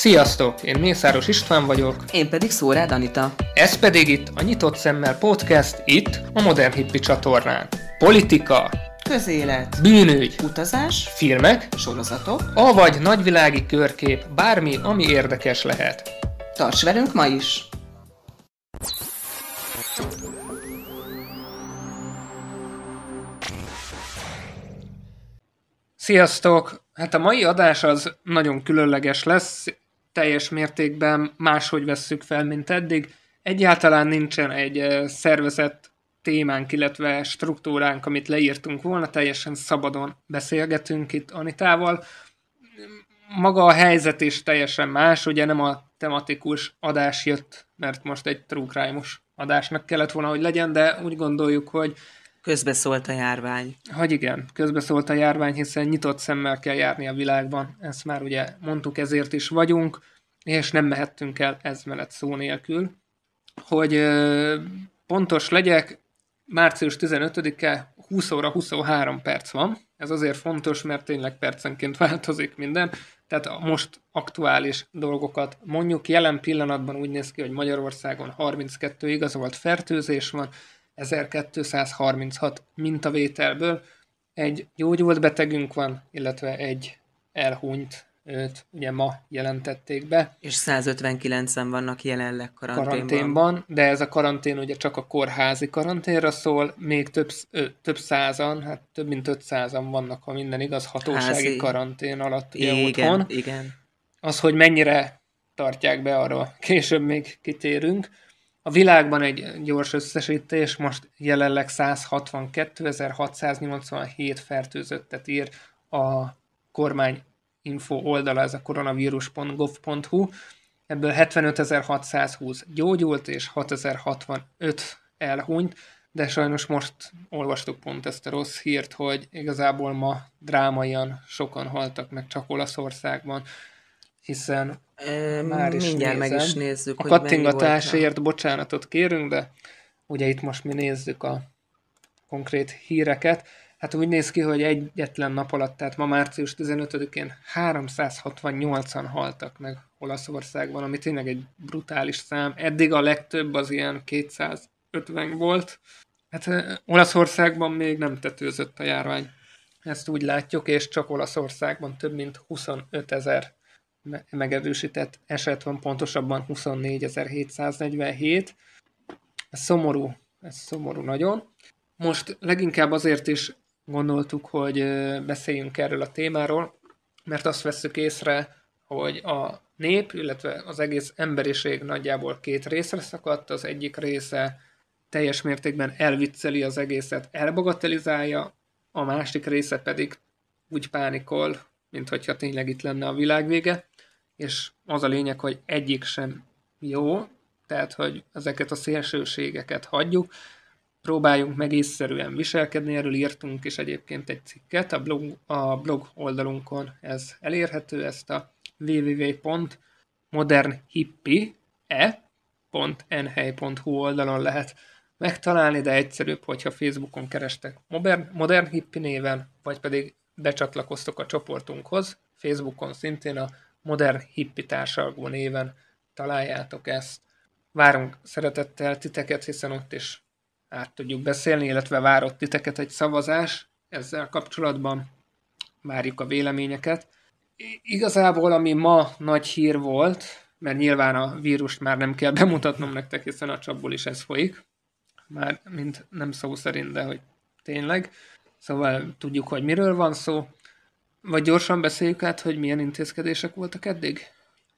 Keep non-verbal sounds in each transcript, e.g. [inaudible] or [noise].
Sziasztok! Én Mészáros István vagyok. Én pedig Szórád Anita. Ez pedig itt a Nyitott Szemmel Podcast, itt a Modern Hippi csatornán. Politika, közélet, bűnügy, utazás, filmek, sorozatok, avagy nagyvilági körkép, bármi, ami érdekes lehet. Tarts velünk ma is! Sziasztok! Hát a mai adás az nagyon különleges lesz, teljes mértékben máshogy vesszük fel, mint eddig. Egyáltalán nincsen egy szervezett témánk, illetve struktúránk, amit leírtunk volna, teljesen szabadon beszélgetünk itt Anitával. Maga a helyzet is teljesen más, ugye nem a tematikus adás jött, mert most egy true crime adásnak kellett volna, hogy legyen, de úgy gondoljuk, hogy Közbeszólt a járvány. Hogy igen, közbeszólt a járvány, hiszen nyitott szemmel kell járni a világban. Ezt már ugye mondtuk, ezért is vagyunk, és nem mehettünk el ez mellett szó nélkül. Hogy ö, pontos legyek, március 15-e 20 óra 23 perc van. Ez azért fontos, mert tényleg percenként [laughs] változik minden. Tehát a most aktuális dolgokat mondjuk jelen pillanatban úgy néz ki, hogy Magyarországon 32 igazolt fertőzés van, 1236 mintavételből egy gyógyult betegünk van, illetve egy elhunyt, őt ugye ma jelentették be. És 159-en vannak jelenleg karanténban. karanténban. de ez a karantén ugye csak a kórházi karanténra szól, még több, ö, több százan, hát több mint 500-an vannak, ha minden igaz, hatósági Házi. karantén alatt ugye igen, otthon. Igen. Az, hogy mennyire tartják be, arra később még kitérünk. A világban egy gyors összesítés most jelenleg 162.687 fertőzöttet ír a kormány info oldala, ez a koronavírus.gov.hu, ebből 75.620 gyógyult és 6.065 elhunyt, de sajnos most olvastuk pont ezt a rossz hírt, hogy igazából ma drámaian sokan haltak meg csak Olaszországban, hiszen már is mindjárt nézem. meg is nézzük. A hogy kattingatásért bocsánatot kérünk, de ugye itt most mi nézzük a konkrét híreket. Hát úgy néz ki, hogy egyetlen nap alatt, tehát ma március 15-én 368-an haltak meg Olaszországban, ami tényleg egy brutális szám. Eddig a legtöbb az ilyen 250 volt. Hát eh, Olaszországban még nem tetőzött a járvány. Ezt úgy látjuk, és csak Olaszországban több mint 25 ezer megerősített eset van, pontosabban 24.747. Ez szomorú, ez szomorú nagyon. Most leginkább azért is gondoltuk, hogy beszéljünk erről a témáról, mert azt veszük észre, hogy a nép, illetve az egész emberiség nagyjából két részre szakadt, az egyik része teljes mértékben elvicceli az egészet, elbagatelizálja, a másik része pedig úgy pánikol, mint hogyha tényleg itt lenne a világvége és az a lényeg, hogy egyik sem jó, tehát, hogy ezeket a szélsőségeket hagyjuk, próbáljunk meg észszerűen viselkedni, erről írtunk is egyébként egy cikket, a blog, a blog oldalunkon ez elérhető, ezt a www.modernhippi.enhely.hu oldalon lehet megtalálni, de egyszerűbb, hogyha Facebookon kerestek Modern, Modern Hippie néven, vagy pedig becsatlakoztok a csoportunkhoz, Facebookon szintén a Modern Hippi Társalgó néven találjátok ezt. Várunk szeretettel titeket, hiszen ott is át tudjuk beszélni, illetve várott titeket egy szavazás ezzel kapcsolatban. Várjuk a véleményeket. Igazából, ami ma nagy hír volt, mert nyilván a vírust már nem kell bemutatnom nektek, hiszen a csapból is ez folyik. Már mint nem szó szerint, de hogy tényleg. Szóval tudjuk, hogy miről van szó. Vagy gyorsan beszéljük át, hogy milyen intézkedések voltak eddig?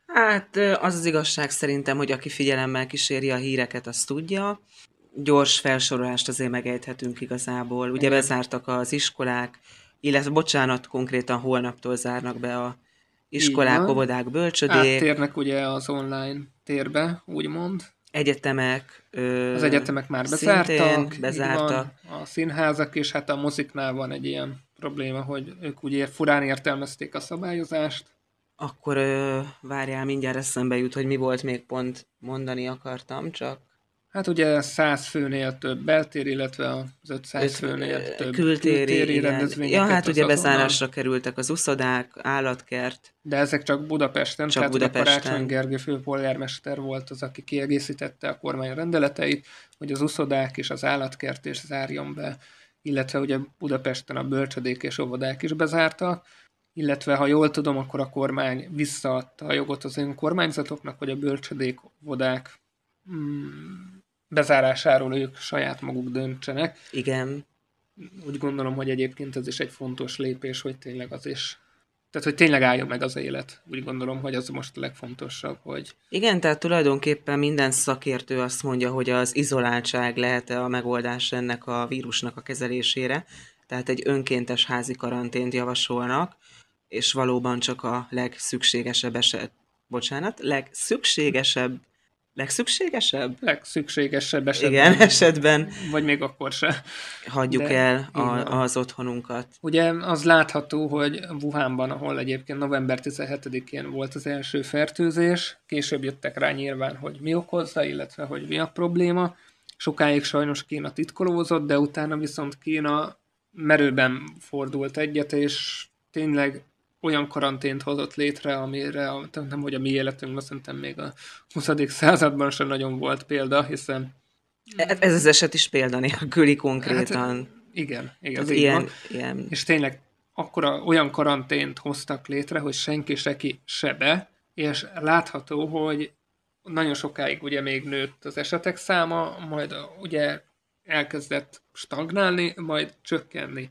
Hát az az igazság szerintem, hogy aki figyelemmel kíséri a híreket, azt tudja. Gyors felsorolást azért megejthetünk igazából. Ugye Igen. bezártak az iskolák, illetve bocsánat, konkrétan holnaptól zárnak be a iskolák, Igen. óvodák, bölcsödék. Áttérnek ugye az online térbe, úgymond. Egyetemek. Ö, az egyetemek már bezártak. bezártak. Van, a színházak, és hát a moziknál van egy ilyen probléma, hogy ők ugye furán értelmezték a szabályozást. Akkor ö, várjál, mindjárt eszembe jut, hogy mi volt még pont mondani akartam, csak... Hát ugye 100 főnél több beltér, illetve az 500 Öt, főnél több kültéri, kültéri rendezvényeket. Ja, hát ugye azonnal. bezárásra kerültek az uszodák, állatkert. De ezek csak Budapesten, csak tehát Budapesten. Karácsony Gergő főpolgármester volt az, aki kiegészítette a kormány rendeleteit, hogy az uszodák és az állatkert is zárjon be illetve ugye Budapesten a bölcsödék és óvodák is bezártak, illetve ha jól tudom, akkor a kormány visszaadta a jogot az önkormányzatoknak, hogy a bölcsödék, óvodák mm, bezárásáról ők saját maguk döntsenek. Igen. Úgy gondolom, hogy egyébként ez is egy fontos lépés, hogy tényleg az is tehát, hogy tényleg álljon meg az élet. Úgy gondolom, hogy az most a legfontosabb, hogy... Igen, tehát tulajdonképpen minden szakértő azt mondja, hogy az izoláltság lehet a megoldás ennek a vírusnak a kezelésére. Tehát egy önkéntes házi karantént javasolnak, és valóban csak a legszükségesebb eset, bocsánat, legszükségesebb Legszükségesebb? Legszükségesebb esetben. Igen, [laughs] esetben. Vagy még akkor se. Hagyjuk De, el a, az otthonunkat. Ugye az látható, hogy Wuhanban, ahol egyébként november 17-én volt az első fertőzés, később jöttek rá nyilván, hogy mi okozza, illetve hogy mi a probléma. Sokáig sajnos Kína titkolózott, de utána viszont Kína merőben fordult egyet, és tényleg olyan karantént hozott létre, amire a, nem, hogy a mi életünkben szerintem még a 20. században sem nagyon volt példa, hiszen... E- e- ez az eset is példa nélküli konkrétan. Hát, igen, igen. Ilyen, van. ilyen. És tényleg akkora olyan karantént hoztak létre, hogy senki seki sebe, és látható, hogy nagyon sokáig ugye még nőtt az esetek száma, majd ugye elkezdett stagnálni, majd csökkenni.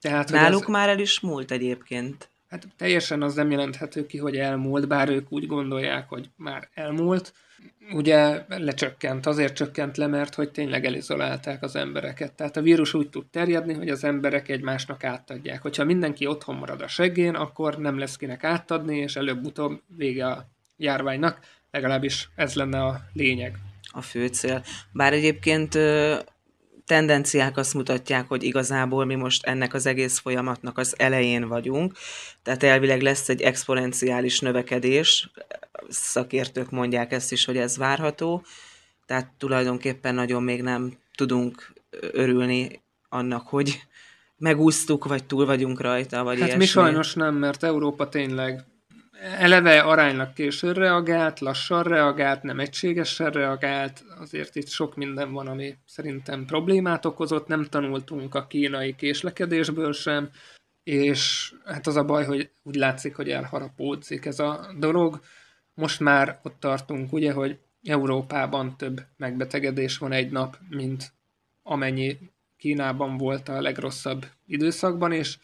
Tehát, Náluk ez... már el is múlt egyébként Hát teljesen az nem jelenthető ki, hogy elmúlt, bár ők úgy gondolják, hogy már elmúlt. Ugye lecsökkent, azért csökkent le, mert hogy tényleg elizolálták az embereket. Tehát a vírus úgy tud terjedni, hogy az emberek egymásnak átadják. Hogyha mindenki otthon marad a seggén, akkor nem lesz kinek átadni, és előbb-utóbb vége a járványnak. Legalábbis ez lenne a lényeg. A fő cél. Bár egyébként tendenciák azt mutatják, hogy igazából mi most ennek az egész folyamatnak az elején vagyunk, tehát elvileg lesz egy exponenciális növekedés, szakértők mondják ezt is, hogy ez várható, tehát tulajdonképpen nagyon még nem tudunk örülni annak, hogy megúsztuk, vagy túl vagyunk rajta, vagy Hát ilyesmi. mi sajnos nem, mert Európa tényleg eleve aránylag későn reagált, lassan reagált, nem egységesen reagált, azért itt sok minden van, ami szerintem problémát okozott, nem tanultunk a kínai késlekedésből sem, és hát az a baj, hogy úgy látszik, hogy elharapódzik ez a dolog. Most már ott tartunk, ugye, hogy Európában több megbetegedés van egy nap, mint amennyi Kínában volt a legrosszabb időszakban, és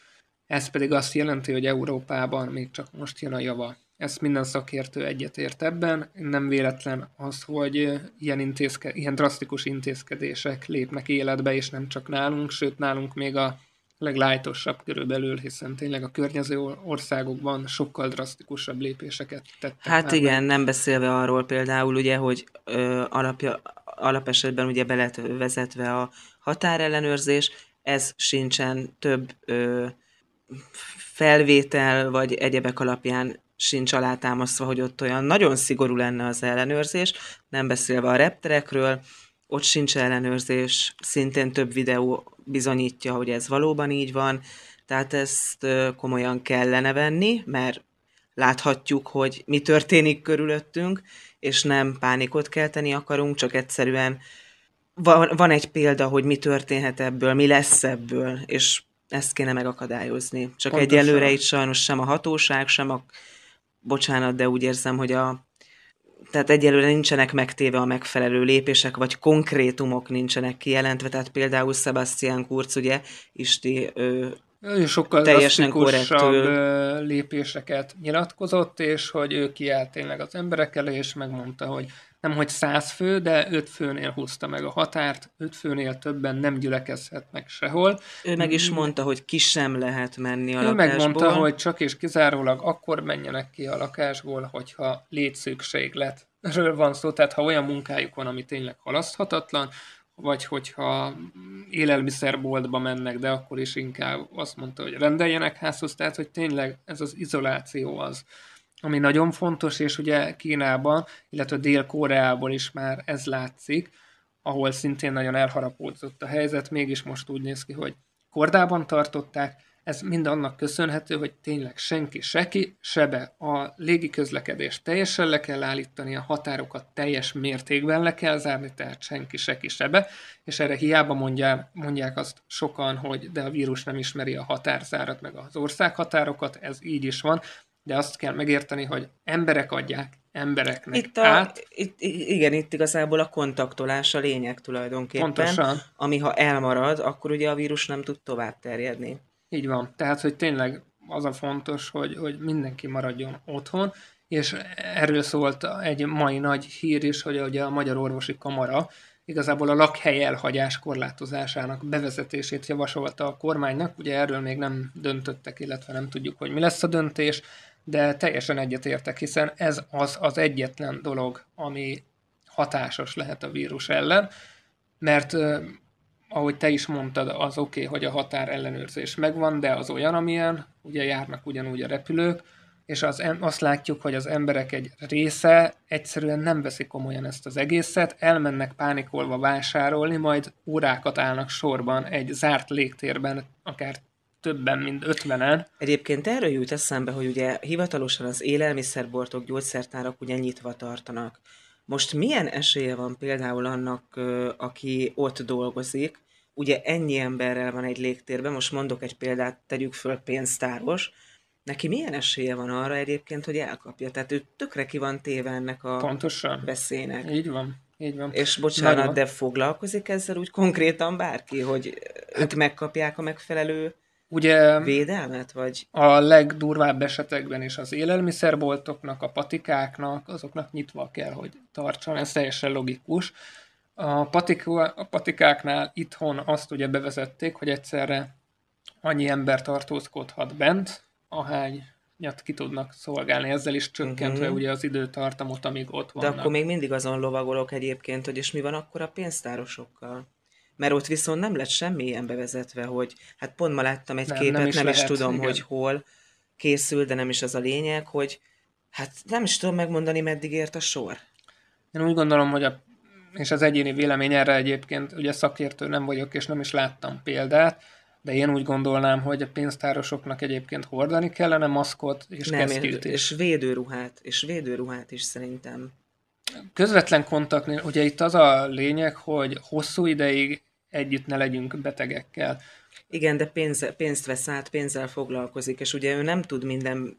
ez pedig azt jelenti, hogy Európában még csak most jön a java. Ezt minden szakértő egyetért ebben, nem véletlen az, hogy ilyen, intézke, ilyen drasztikus intézkedések lépnek életbe, és nem csak nálunk, sőt nálunk még a leglájtosabb körülbelül, hiszen tényleg a környező országokban sokkal drasztikusabb lépéseket tettek. Hát már igen, meg. nem beszélve arról például, ugye, hogy ö, alapja, alapesetben ugye belet vezetve a határellenőrzés, ez sincsen több ö, felvétel vagy egyebek alapján sincs alátámasztva, hogy ott olyan nagyon szigorú lenne az ellenőrzés, nem beszélve a repterekről, ott sincs ellenőrzés, szintén több videó bizonyítja, hogy ez valóban így van, tehát ezt komolyan kellene venni, mert láthatjuk, hogy mi történik körülöttünk, és nem pánikot kelteni akarunk, csak egyszerűen van, van egy példa, hogy mi történhet ebből, mi lesz ebből, és ezt kéne megakadályozni. Csak Pontosan. egyelőre itt sajnos sem a hatóság, sem a... Bocsánat, de úgy érzem, hogy a tehát egyelőre nincsenek megtéve a megfelelő lépések, vagy konkrétumok nincsenek kijelentve, tehát például Sebastian Kurz, ugye, Isti ő sokkal teljesen korrektül lépéseket nyilatkozott, és hogy ő kiállt tényleg az emberek elé, és megmondta, hogy nem hogy száz fő, de öt főnél húzta meg a határt, öt főnél többen nem gyülekezhetnek sehol. Ő meg is mm. mondta, hogy ki sem lehet menni a ő lakásból. Ő megmondta, hogy csak és kizárólag akkor menjenek ki a lakásból, hogyha lett. ről van szó, tehát ha olyan munkájuk van, ami tényleg halaszthatatlan, vagy hogyha élelmiszerboltba mennek, de akkor is inkább azt mondta, hogy rendeljenek házhoz, tehát hogy tényleg ez az izoláció az, ami nagyon fontos, és ugye Kínában, illetve Dél-Koreából is már ez látszik, ahol szintén nagyon elharapódzott a helyzet, mégis most úgy néz ki, hogy kordában tartották, ez mind annak köszönhető, hogy tényleg senki seki sebe. A légi közlekedés teljesen le kell állítani, a határokat teljes mértékben le kell zárni, tehát senki seki sebe, és erre hiába mondja mondják azt sokan, hogy de a vírus nem ismeri a határzárat, meg az országhatárokat, ez így is van, de azt kell megérteni, hogy emberek adják embereknek itt a, át. Itt, igen, itt igazából a kontaktolás a lényeg tulajdonképpen. Pontosan. Ami ha elmarad, akkor ugye a vírus nem tud tovább terjedni. Így van. Tehát, hogy tényleg az a fontos, hogy, hogy mindenki maradjon otthon, és erről szólt egy mai nagy hír is, hogy ugye a Magyar Orvosi Kamara igazából a lakhely elhagyás korlátozásának bevezetését javasolta a kormánynak. Ugye erről még nem döntöttek, illetve nem tudjuk, hogy mi lesz a döntés, de teljesen egyetértek, hiszen ez az az egyetlen dolog, ami hatásos lehet a vírus ellen, mert ahogy te is mondtad, az oké, okay, hogy a határ ellenőrzés megvan, de az olyan, amilyen, ugye járnak ugyanúgy a repülők, és az, azt látjuk, hogy az emberek egy része egyszerűen nem veszik komolyan ezt az egészet, elmennek pánikolva vásárolni, majd órákat állnak sorban egy zárt légtérben, akár többen, mint ötvenen. Egyébként erről jut eszembe, hogy ugye hivatalosan az élelmiszerbortok gyógyszertárak ugye nyitva tartanak. Most milyen esélye van például annak, aki ott dolgozik, ugye ennyi emberrel van egy légtérben, most mondok egy példát, tegyük föl pénztáros, neki milyen esélye van arra egyébként, hogy elkapja? Tehát ő tökre ki van téve ennek a Pontosan. veszélynek. Így van. Így van. És bocsánat, Nagyon. de foglalkozik ezzel úgy konkrétan bárki, hogy ők megkapják a megfelelő Ugye Védelmet, vagy? A legdurvább esetekben is az élelmiszerboltoknak, a patikáknak, azoknak nyitva kell, hogy tartson, ez teljesen logikus. A, patika, a patikáknál itthon azt ugye bevezették, hogy egyszerre annyi ember tartózkodhat bent, ahány nyat ki tudnak szolgálni, ezzel is csökkentve uh-huh. ugye az időtartamot, amíg ott vannak. De akkor még mindig azon lovagolok egyébként, hogy és mi van akkor a pénztárosokkal? mert ott viszont nem lett semmilyen bevezetve, hogy hát pont ma láttam egy nem, képet, nem is, nem lehet, tudom, igen. hogy hol készül, de nem is az a lényeg, hogy hát nem is tudom megmondani, meddig ért a sor. Én úgy gondolom, hogy a, és az egyéni vélemény erre egyébként, ugye szakértő nem vagyok, és nem is láttam példát, de én úgy gondolnám, hogy a pénztárosoknak egyébként hordani kellene maszkot és nem, kesztyűt és védőruhát, és védőruhát is szerintem. Közvetlen kontakt, ugye itt az a lényeg, hogy hosszú ideig együtt ne legyünk betegekkel. Igen, de pénz, pénzt vesz át, pénzzel foglalkozik, és ugye ő nem tud minden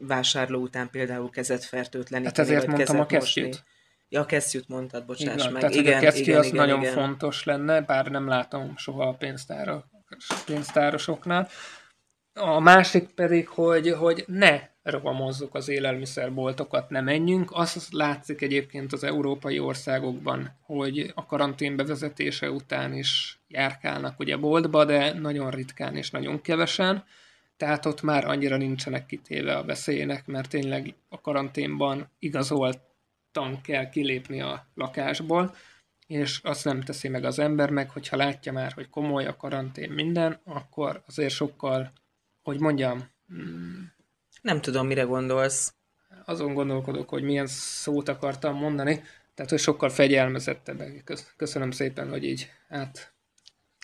vásárló után például kezet fertőtleníteni. Hát ezért mondtam a kesztyűt. Ja, a kesztyűt mondtad, bocsáss igen, meg. Tehát, igen, a kesztyű igen, az igen, nagyon igen. fontos lenne, bár nem látom soha a pénztáros, pénztárosoknál. A másik pedig, hogy, hogy ne rohamozzuk az élelmiszerboltokat, ne menjünk. Azt látszik egyébként az európai országokban, hogy a karantén bevezetése után is járkálnak ugye boltba, de nagyon ritkán és nagyon kevesen. Tehát ott már annyira nincsenek kitéve a veszélynek, mert tényleg a karanténban igazoltan kell kilépni a lakásból, és azt nem teszi meg az ember meg, hogyha látja már, hogy komoly a karantén minden, akkor azért sokkal, hogy mondjam, mm, nem tudom, mire gondolsz. Azon gondolkodok, hogy milyen szót akartam mondani, tehát hogy sokkal fegyelmezettebb. Köszönöm szépen, hogy így át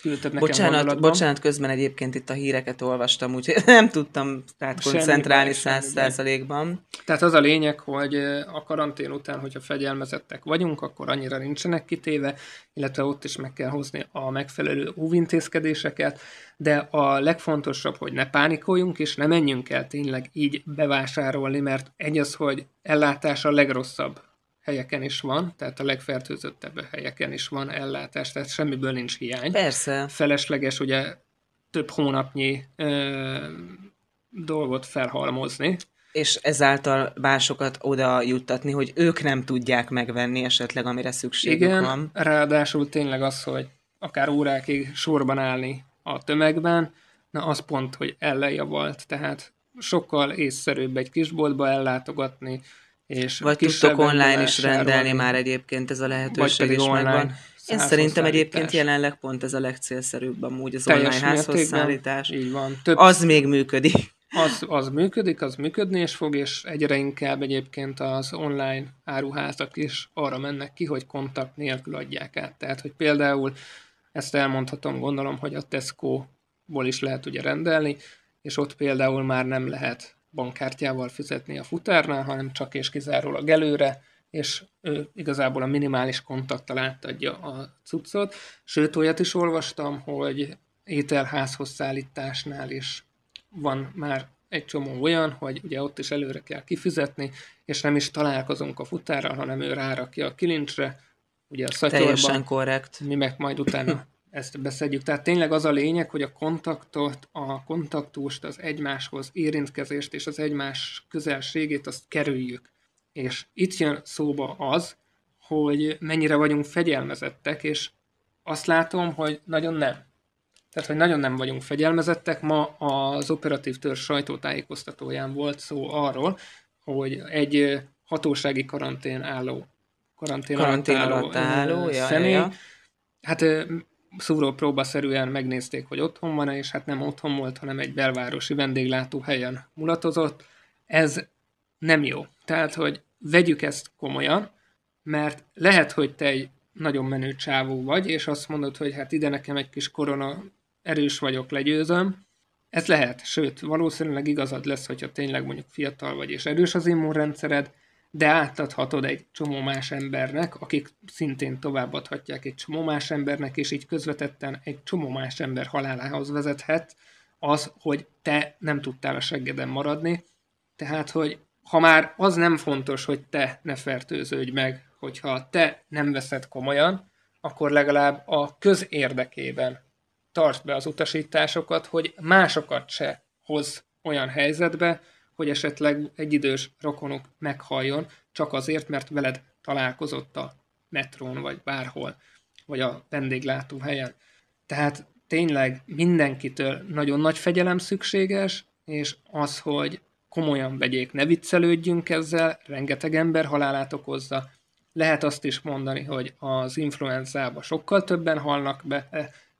küldted nekem bocsánat, bocsánat, közben egyébként itt a híreket olvastam, úgyhogy [laughs] nem tudtam tehát koncentrálni száz százalékban. Tehát az a lényeg, hogy a karantén után, hogyha fegyelmezettek vagyunk, akkor annyira nincsenek kitéve, illetve ott is meg kell hozni a megfelelő óvintézkedéseket, de a legfontosabb, hogy ne pánikoljunk, és ne menjünk el tényleg így bevásárolni, mert egy az, hogy ellátás a legrosszabb helyeken is van, tehát a legfertőzöttebb helyeken is van ellátás, tehát semmiből nincs hiány. Persze. Felesleges ugye több hónapnyi ö, dolgot felhalmozni. És ezáltal másokat oda juttatni, hogy ők nem tudják megvenni esetleg, amire szükségük Igen, van. ráadásul tényleg az, hogy akár órákig sorban állni a tömegben, na az pont, hogy ellenjavalt, tehát sokkal észszerűbb egy kisboltba ellátogatni, és Vagy tudtok online is rendelni már egyébként ez a lehetőség vagy is megvan. Én szerintem egyébként jelenleg pont ez a legcélszerűbb amúgy az Teljes online házhoz szállítás. Így van. Több... Az még működik. Az, az működik, az működni is fog, és egyre inkább egyébként az online áruházak is arra mennek ki, hogy kontakt nélkül adják át. Tehát, hogy például ezt elmondhatom, gondolom, hogy a Tesco-ból is lehet ugye rendelni, és ott például már nem lehet bankkártyával fizetni a futárnál, hanem csak és kizárólag előre, és ő igazából a minimális kontakttal átadja a cuccot. Sőt, olyat is olvastam, hogy ételházhoz szállításnál is van már egy csomó olyan, hogy ugye ott is előre kell kifizetni, és nem is találkozunk a futárral, hanem ő rárakja a kilincsre, ugye a szatyorban. Teljesen korrekt. Mi meg majd utána [laughs] ezt beszedjük. Tehát tényleg az a lényeg, hogy a kontaktot, a kontaktust, az egymáshoz érintkezést és az egymás közelségét azt kerüljük. És itt jön szóba az, hogy mennyire vagyunk fegyelmezettek, és azt látom, hogy nagyon nem. Tehát, hogy nagyon nem vagyunk fegyelmezettek. Ma az operatív törzs sajtótájékoztatóján volt szó arról, hogy egy hatósági karantén álló karantén, karantén alatt álló, alatt álló ja, személy. Ja, ja. Hát szúró próbaszerűen megnézték, hogy otthon van e és hát nem otthon volt, hanem egy belvárosi vendéglátó helyen mulatozott. Ez nem jó. Tehát, hogy vegyük ezt komolyan, mert lehet, hogy te egy nagyon menő csávó vagy, és azt mondod, hogy hát ide nekem egy kis korona, erős vagyok, legyőzöm. Ez lehet, sőt, valószínűleg igazad lesz, hogyha tényleg mondjuk fiatal vagy és erős az immunrendszered, de átadhatod egy csomó más embernek, akik szintén továbbadhatják egy csomó más embernek, és így közvetetten egy csomó más ember halálához vezethet az, hogy te nem tudtál a seggeden maradni, tehát, hogy ha már az nem fontos, hogy te ne fertőződj meg, hogyha te nem veszed komolyan, akkor legalább a közérdekében tart be az utasításokat, hogy másokat se hoz olyan helyzetbe, hogy esetleg egy idős rokonuk meghaljon, csak azért, mert veled találkozott a metrón, vagy bárhol, vagy a vendéglátóhelyen. Tehát tényleg mindenkitől nagyon nagy fegyelem szükséges, és az, hogy komolyan vegyék, ne viccelődjünk ezzel, rengeteg ember halálát okozza. Lehet azt is mondani, hogy az influenzába sokkal többen halnak be,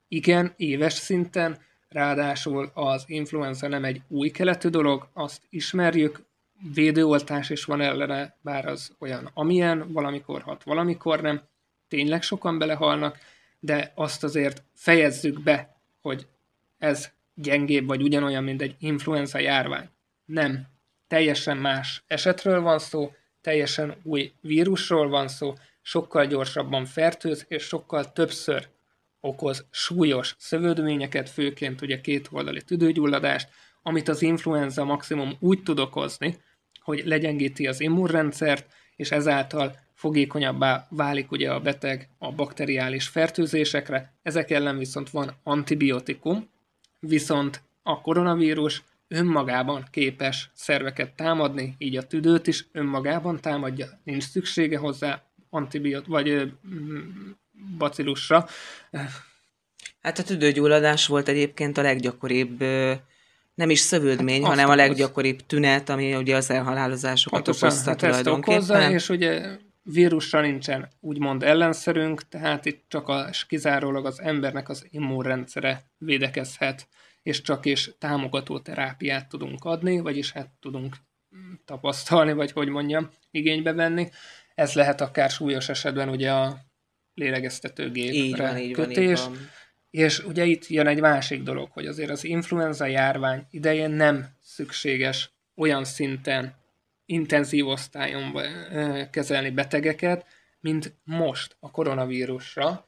igen, éves szinten, Ráadásul az influenza nem egy új keletű dolog, azt ismerjük, védőoltás is van ellene, bár az olyan amilyen, valamikor hat, valamikor nem, tényleg sokan belehalnak, de azt azért fejezzük be, hogy ez gyengébb vagy ugyanolyan, mint egy influenza járvány. Nem. Teljesen más esetről van szó, teljesen új vírusról van szó, sokkal gyorsabban fertőz, és sokkal többször okoz súlyos szövődményeket, főként ugye kétoldali tüdőgyulladást, amit az influenza maximum úgy tud okozni, hogy legyengíti az immunrendszert, és ezáltal fogékonyabbá válik ugye a beteg a bakteriális fertőzésekre, ezek ellen viszont van antibiotikum, viszont a koronavírus önmagában képes szerveket támadni, így a tüdőt is önmagában támadja, nincs szüksége hozzá antibiot, vagy mm, bacilusra. Hát a tüdőgyulladás volt egyébként a leggyakoribb nem is szövődmény, hát hanem a leggyakoribb tünet, ami ugye az elhalálozásokat Pontosan, okozta hát tulajdonképpen. Okozza, és ugye vírusra nincsen úgymond ellenszerünk, tehát itt csak a, kizárólag az embernek az immunrendszere védekezhet, és csak is támogató terápiát tudunk adni, vagyis hát tudunk tapasztalni, vagy hogy mondjam, igénybe venni. Ez lehet akár súlyos esetben ugye a lélegeztetőgépre így van, így van, Így van. És ugye itt jön egy másik dolog, hogy azért az influenza járvány idején nem szükséges olyan szinten intenzív osztályon kezelni betegeket, mint most a koronavírusra,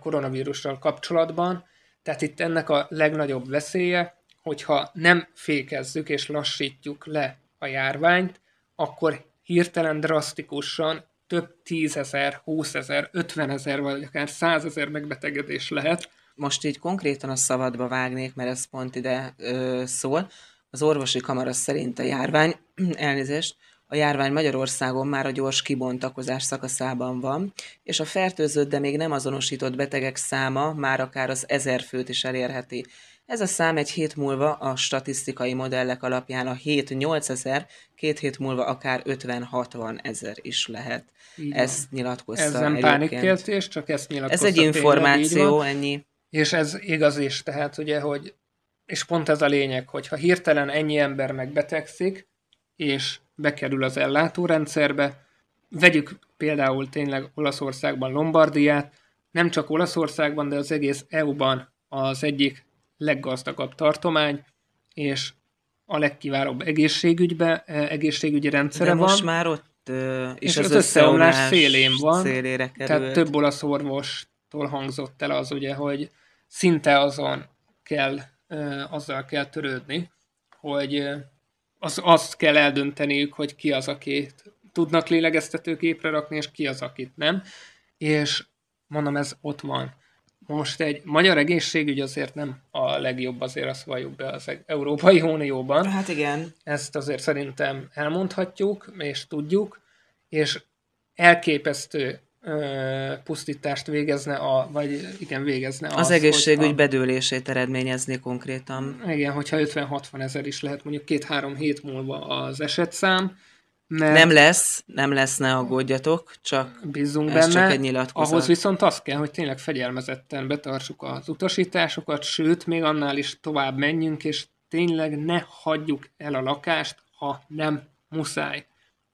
koronavírussal kapcsolatban. Tehát itt ennek a legnagyobb veszélye, hogyha nem fékezzük és lassítjuk le a járványt, akkor hirtelen drasztikusan több tízezer, húszezer, ötvenezer, vagy akár százezer megbetegedés lehet. Most így konkrétan a szabadba vágnék, mert ez pont ide ö, szól. Az orvosi kamara szerint a járvány, [clears throat] elnézést, a járvány Magyarországon már a gyors kibontakozás szakaszában van, és a fertőzött, de még nem azonosított betegek száma már akár az ezer főt is elérheti. Ez a szám egy hét múlva a statisztikai modellek alapján a 7-8 ezer, két hét múlva akár 50-60 ezer is lehet. Így ezt nyilatkozta Ez nem pánikkeltés, csak ezt nyilatkozta. Ez egy információ, tényleg, ennyi. És ez igaz is, tehát ugye, hogy és pont ez a lényeg, hogy ha hirtelen ennyi ember megbetegszik, és bekerül az ellátórendszerbe, vegyük például tényleg Olaszországban Lombardiát, nem csak Olaszországban, de az egész EU-ban az egyik leggazdagabb tartomány, és a legkiválóbb egészségügybe, e, egészségügyi rendszere De most van. már ott ö, és, és az, az összeomlás, összeomlás szélén van. Szélére került. Tehát több olasz orvostól hangzott el az ugye, hogy szinte azon kell, ö, azzal kell törődni, hogy az, azt kell eldönteniük, hogy ki az, akit tudnak lélegeztetőképre rakni, és ki az, akit nem. És mondom, ez ott van. Most egy magyar egészségügy azért nem a legjobb, azért azt valljuk be az Európai Unióban. Hát igen. Ezt azért szerintem elmondhatjuk, és tudjuk, és elképesztő ö, pusztítást végezne, a, vagy igen, végezne az. Az egészségügy a, bedőlését eredményezni konkrétan. Igen, hogyha 50-60 ezer is lehet mondjuk két-három hét múlva az esetszám, nem. nem lesz, nem lesz, ne aggódjatok, csak Bízunk ez benne. csak egy nyilatkozat. Ahhoz viszont az kell, hogy tényleg fegyelmezetten betartsuk az utasításokat, sőt, még annál is tovább menjünk, és tényleg ne hagyjuk el a lakást, ha nem muszáj.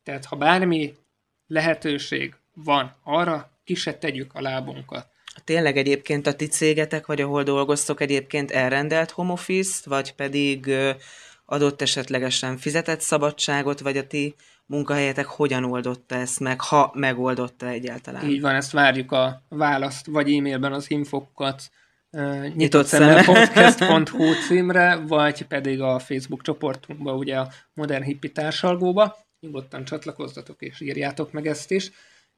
Tehát ha bármi lehetőség van arra, ki se tegyük a lábunkat. Tényleg egyébként a ti cégetek, vagy ahol dolgoztok egyébként elrendelt home office vagy pedig adott esetlegesen fizetett szabadságot, vagy a ti munkahelyetek hogyan oldotta ezt meg, ha megoldotta egyáltalán. Így van, ezt várjuk a választ, vagy e-mailben az infokat nyitott, nyitott szemmel podcast.hu címre, vagy pedig a Facebook csoportunkba, ugye a Modern Hippi társalgóba. Nyugodtan csatlakozzatok és írjátok meg ezt is,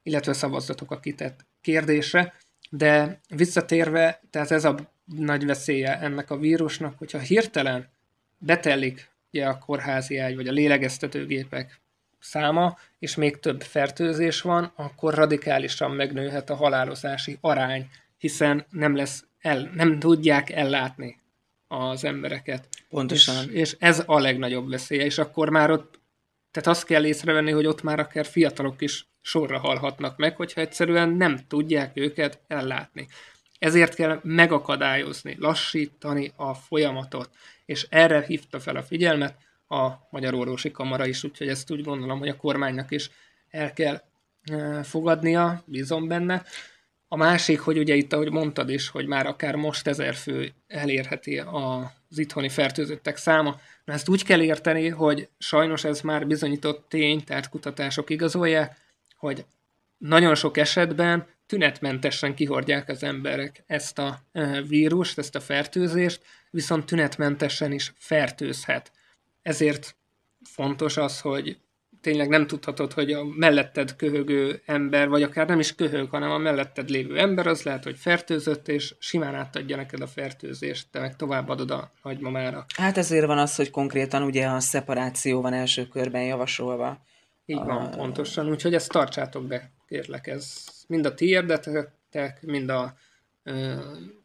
illetve szavazzatok a kitett kérdésre. De visszatérve, tehát ez a nagy veszélye ennek a vírusnak, hogyha hirtelen betelik ugye a kórházi ágy, vagy a lélegeztetőgépek, száma, és még több fertőzés van, akkor radikálisan megnőhet a halálozási arány, hiszen nem lesz el, nem tudják ellátni az embereket. Pontosan. És, és ez a legnagyobb veszélye, és akkor már ott, tehát azt kell észrevenni, hogy ott már akár fiatalok is sorra halhatnak meg, hogyha egyszerűen nem tudják őket ellátni. Ezért kell megakadályozni, lassítani a folyamatot, és erre hívta fel a figyelmet a Magyar Orvosi Kamara is, úgyhogy ezt úgy gondolom, hogy a kormánynak is el kell e, fogadnia, bízom benne. A másik, hogy ugye itt, ahogy mondtad is, hogy már akár most ezer fő elérheti az itthoni fertőzöttek száma. Na ezt úgy kell érteni, hogy sajnos ez már bizonyított tény, tehát kutatások igazolják, hogy nagyon sok esetben tünetmentesen kihordják az emberek ezt a e, vírust, ezt a fertőzést, viszont tünetmentesen is fertőzhet ezért fontos az, hogy tényleg nem tudhatod, hogy a melletted köhögő ember, vagy akár nem is köhög, hanem a melletted lévő ember, az lehet, hogy fertőzött, és simán átadja neked a fertőzést, te meg továbbadod a nagymamára. Hát ezért van az, hogy konkrétan ugye a szeparáció van első körben javasolva. Így van, a... pontosan, úgyhogy ezt tartsátok be, kérlek, ez mind a ti érdetek, mind a ö,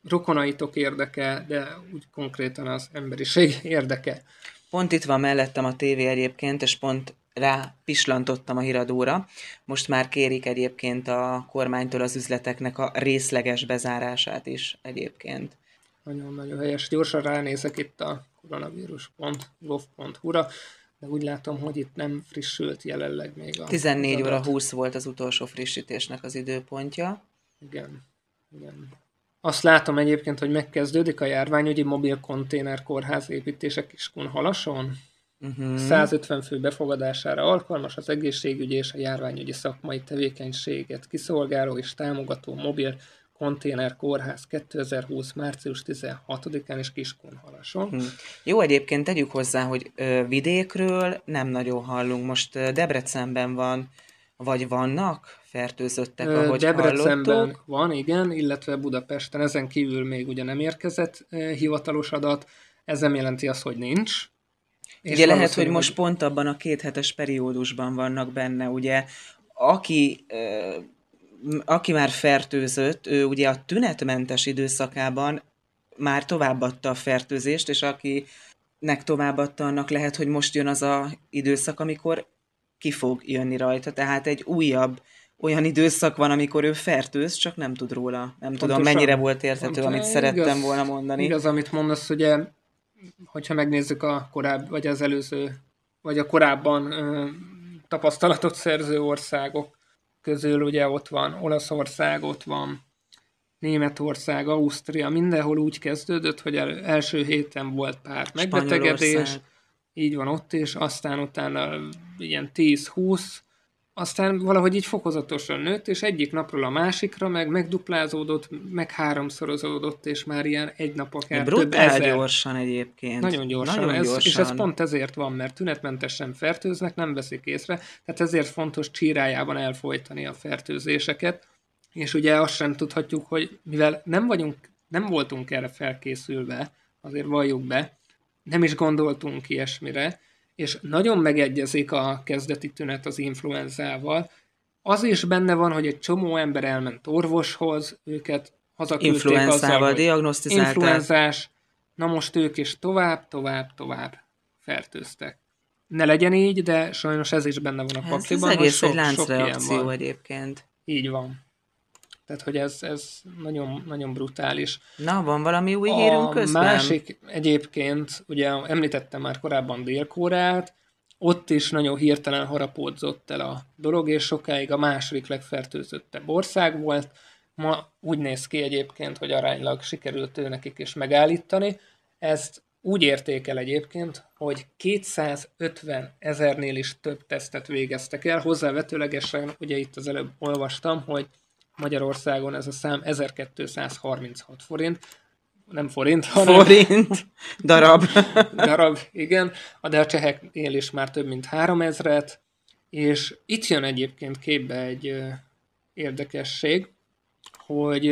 rokonaitok érdeke, de úgy konkrétan az emberiség érdeke. Pont itt van mellettem a tévé egyébként, és pont rá pislantottam a híradóra. Most már kérik egyébként a kormánytól az üzleteknek a részleges bezárását is egyébként. Nagyon-nagyon helyes. Gyorsan ránézek itt a koronavírus.gov.hu-ra, de úgy látom, hogy itt nem frissült jelenleg még a... 14 óra 20 volt az utolsó frissítésnek az időpontja. Igen, igen. Azt látom egyébként, hogy megkezdődik a járványügyi mobil konténer kórház építése Kiskunhalason. Uh-huh. Mhm. 150 fő befogadására alkalmas az egészségügyi és a járványügyi szakmai tevékenységet kiszolgáló és támogató mobil konténer kórház 2020. március 16-án és Kiskunhalason. Uh-huh. Mhm. Jó, egyébként tegyük hozzá, hogy ö, vidékről nem nagyon hallunk. Most ö, Debrecenben van, vagy vannak fertőzöttek, ahogy Debrecenben hallottuk. van, igen, illetve Budapesten, ezen kívül még ugye nem érkezett hivatalos adat, ez nem jelenti azt, hogy nincs, és ugye lehet, hogy most pont abban a kéthetes periódusban vannak benne, ugye, aki, aki már fertőzött, ő ugye a tünetmentes időszakában már továbbadta a fertőzést, és akinek továbbadta, annak lehet, hogy most jön az a időszak, amikor ki fog jönni rajta, tehát egy újabb olyan időszak van, amikor ő fertőz, csak nem tud róla. Nem Pontosan. tudom, mennyire volt érthető, Pontosan, amit szerettem igaz, volna mondani. Igaz, amit mondasz, ugye, hogyha megnézzük a korábbi, vagy az előző, vagy a korábban ö, tapasztalatot szerző országok közül, ugye ott van Olaszország, ott van Németország, Ausztria, mindenhol úgy kezdődött, hogy el, első héten volt pár megbetegedés, így van ott és aztán utána ilyen 10-20, aztán valahogy így fokozatosan nőtt, és egyik napról a másikra meg megduplázódott, meg háromszorozódott, és már ilyen egy nap akár egy több ezer. gyorsan egyébként. Nagyon gyorsan. Nagyon ez, gyorsan. És ez pont ezért van, mert tünetmentesen fertőznek, nem veszik észre, tehát ezért fontos csírájában elfolytani a fertőzéseket, és ugye azt sem tudhatjuk, hogy mivel nem vagyunk, nem voltunk erre felkészülve, azért valljuk be, nem is gondoltunk ilyesmire, és nagyon megegyezik a kezdeti tünet az influenzával. Az is benne van, hogy egy csomó ember elment orvoshoz, őket hazaküldték Influenzával diagnosztizálták. Influenzás, na most ők is tovább, tovább, tovább fertőztek. Ne legyen így, de sajnos ez is benne van a hát pakliban. Ez az egész sok, egy láncreakció egyébként. Így van. Tehát, hogy ez, ez nagyon, nagyon brutális. Na, van valami új hírünk közben? A másik egyébként, ugye említettem már korábban Dél-Koreát, ott is nagyon hirtelen harapódzott el a dolog, és sokáig a második legfertőzöttebb ország volt. Ma úgy néz ki egyébként, hogy aránylag sikerült ő nekik is megállítani. Ezt úgy értékel egyébként, hogy 250 ezernél is több tesztet végeztek el, hozzávetőlegesen, ugye itt az előbb olvastam, hogy Magyarországon ez a szám 1236 forint, nem forint, hanem... Forint, darab. [laughs] darab, igen, de a cseheknél is már több mint 3000-et, és itt jön egyébként képbe egy érdekesség, hogy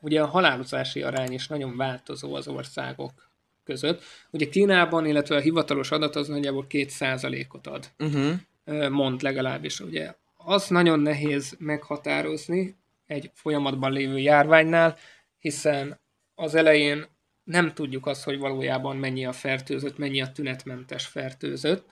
ugye a halálozási arány is nagyon változó az országok között. Ugye Kínában, illetve a hivatalos adat az nagyjából 2%-ot ad, uh-huh. mond legalábbis. Ugye az nagyon nehéz meghatározni, egy folyamatban lévő járványnál, hiszen az elején nem tudjuk azt, hogy valójában mennyi a fertőzött, mennyi a tünetmentes fertőzött,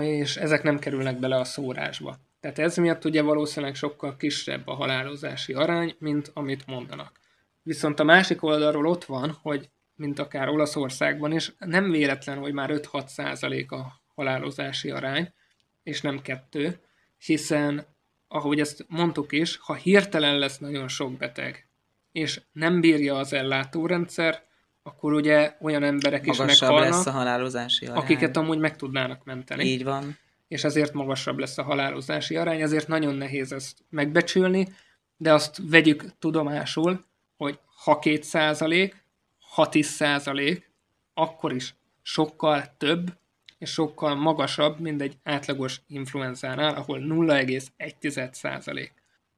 és ezek nem kerülnek bele a szórásba. Tehát ez miatt ugye valószínűleg sokkal kisebb a halálozási arány, mint amit mondanak. Viszont a másik oldalról ott van, hogy mint akár Olaszországban is, nem véletlen, hogy már 5-6 százalék a halálozási arány, és nem kettő, hiszen ahogy ezt mondtuk is, ha hirtelen lesz nagyon sok beteg, és nem bírja az ellátórendszer, akkor ugye olyan emberek magasabb is meghalnak, lesz a halálozási arány. akiket amúgy meg tudnának menteni. Így van. És ezért magasabb lesz a halálozási arány, ezért nagyon nehéz ezt megbecsülni, de azt vegyük tudomásul, hogy ha 2 százalék, ha 10 százalék, akkor is sokkal több, és sokkal magasabb, mint egy átlagos influenzánál, ahol 0,1%.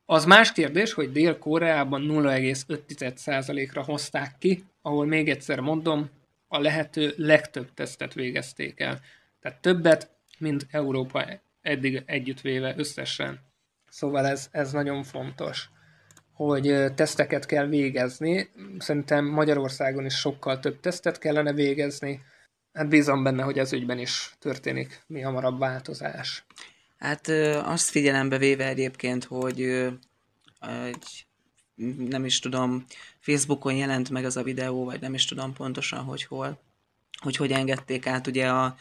Az más kérdés, hogy Dél-Koreában 0,5%-ra hozták ki, ahol még egyszer mondom, a lehető legtöbb tesztet végezték el. Tehát többet, mint Európa eddig együttvéve összesen. Szóval ez, ez nagyon fontos, hogy teszteket kell végezni. Szerintem Magyarországon is sokkal több tesztet kellene végezni, Hát bízom benne, hogy ez ügyben is történik mi hamarabb változás. Hát azt figyelembe véve egyébként, hogy egy, nem is tudom, Facebookon jelent meg az a videó, vagy nem is tudom pontosan, hogy hol, hogy hogy engedték át ugye a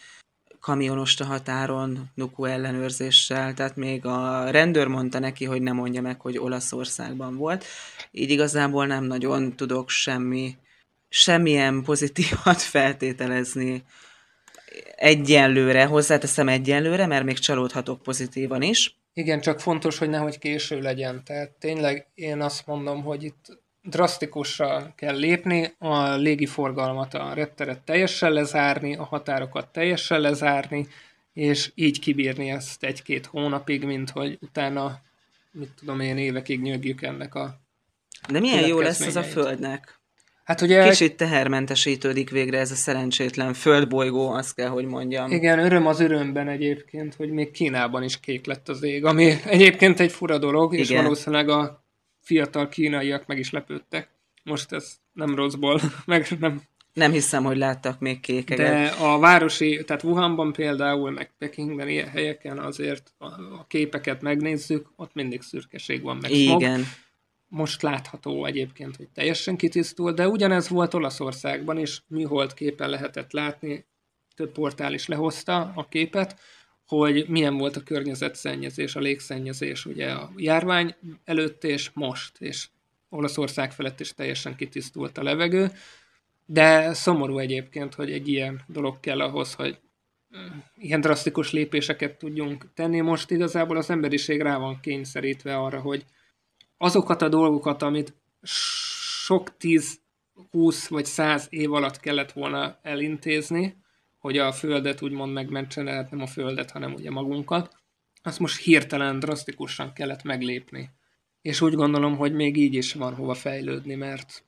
kamionost a határon Nuku ellenőrzéssel, tehát még a rendőr mondta neki, hogy nem mondja meg, hogy Olaszországban volt. Így igazából nem nagyon tudok semmi semmilyen pozitívat [laughs] feltételezni egyenlőre, hozzáteszem egyenlőre, mert még csalódhatok pozitívan is. Igen, csak fontos, hogy nehogy késő legyen. Tehát tényleg én azt mondom, hogy itt drasztikusra kell lépni, a légiforgalmat, a retteret teljesen lezárni, a határokat teljesen lezárni, és így kibírni ezt egy-két hónapig, mint hogy utána, mit tudom én, évekig nyögjük ennek a De milyen jó lesz ez a Földnek, Hát ugye... Kicsit tehermentesítődik végre ez a szerencsétlen földbolygó, azt kell, hogy mondjam. Igen, öröm az örömben egyébként, hogy még Kínában is kék lett az ég, ami egyébként egy fura dolog, Igen. és valószínűleg a fiatal kínaiak meg is lepődtek. Most ez nem rosszból, [laughs] meg nem... Nem hiszem, hogy láttak még kékeket. De a városi, tehát Wuhanban például, meg Pekingben, ilyen helyeken azért a, a képeket megnézzük, ott mindig szürkeség van, meg Igen. Smog most látható egyébként, hogy teljesen kitisztult, de ugyanez volt Olaszországban is, Mi volt képen lehetett látni, több portál is lehozta a képet, hogy milyen volt a környezetszennyezés, a légszennyezés ugye a járvány előtt és most, és Olaszország felett is teljesen kitisztult a levegő, de szomorú egyébként, hogy egy ilyen dolog kell ahhoz, hogy ilyen drasztikus lépéseket tudjunk tenni. Most igazából az emberiség rá van kényszerítve arra, hogy azokat a dolgokat, amit sok tíz, húsz vagy száz év alatt kellett volna elintézni, hogy a Földet úgymond megmentsen, lehet nem a Földet, hanem ugye magunkat, azt most hirtelen, drasztikusan kellett meglépni. És úgy gondolom, hogy még így is van hova fejlődni, mert...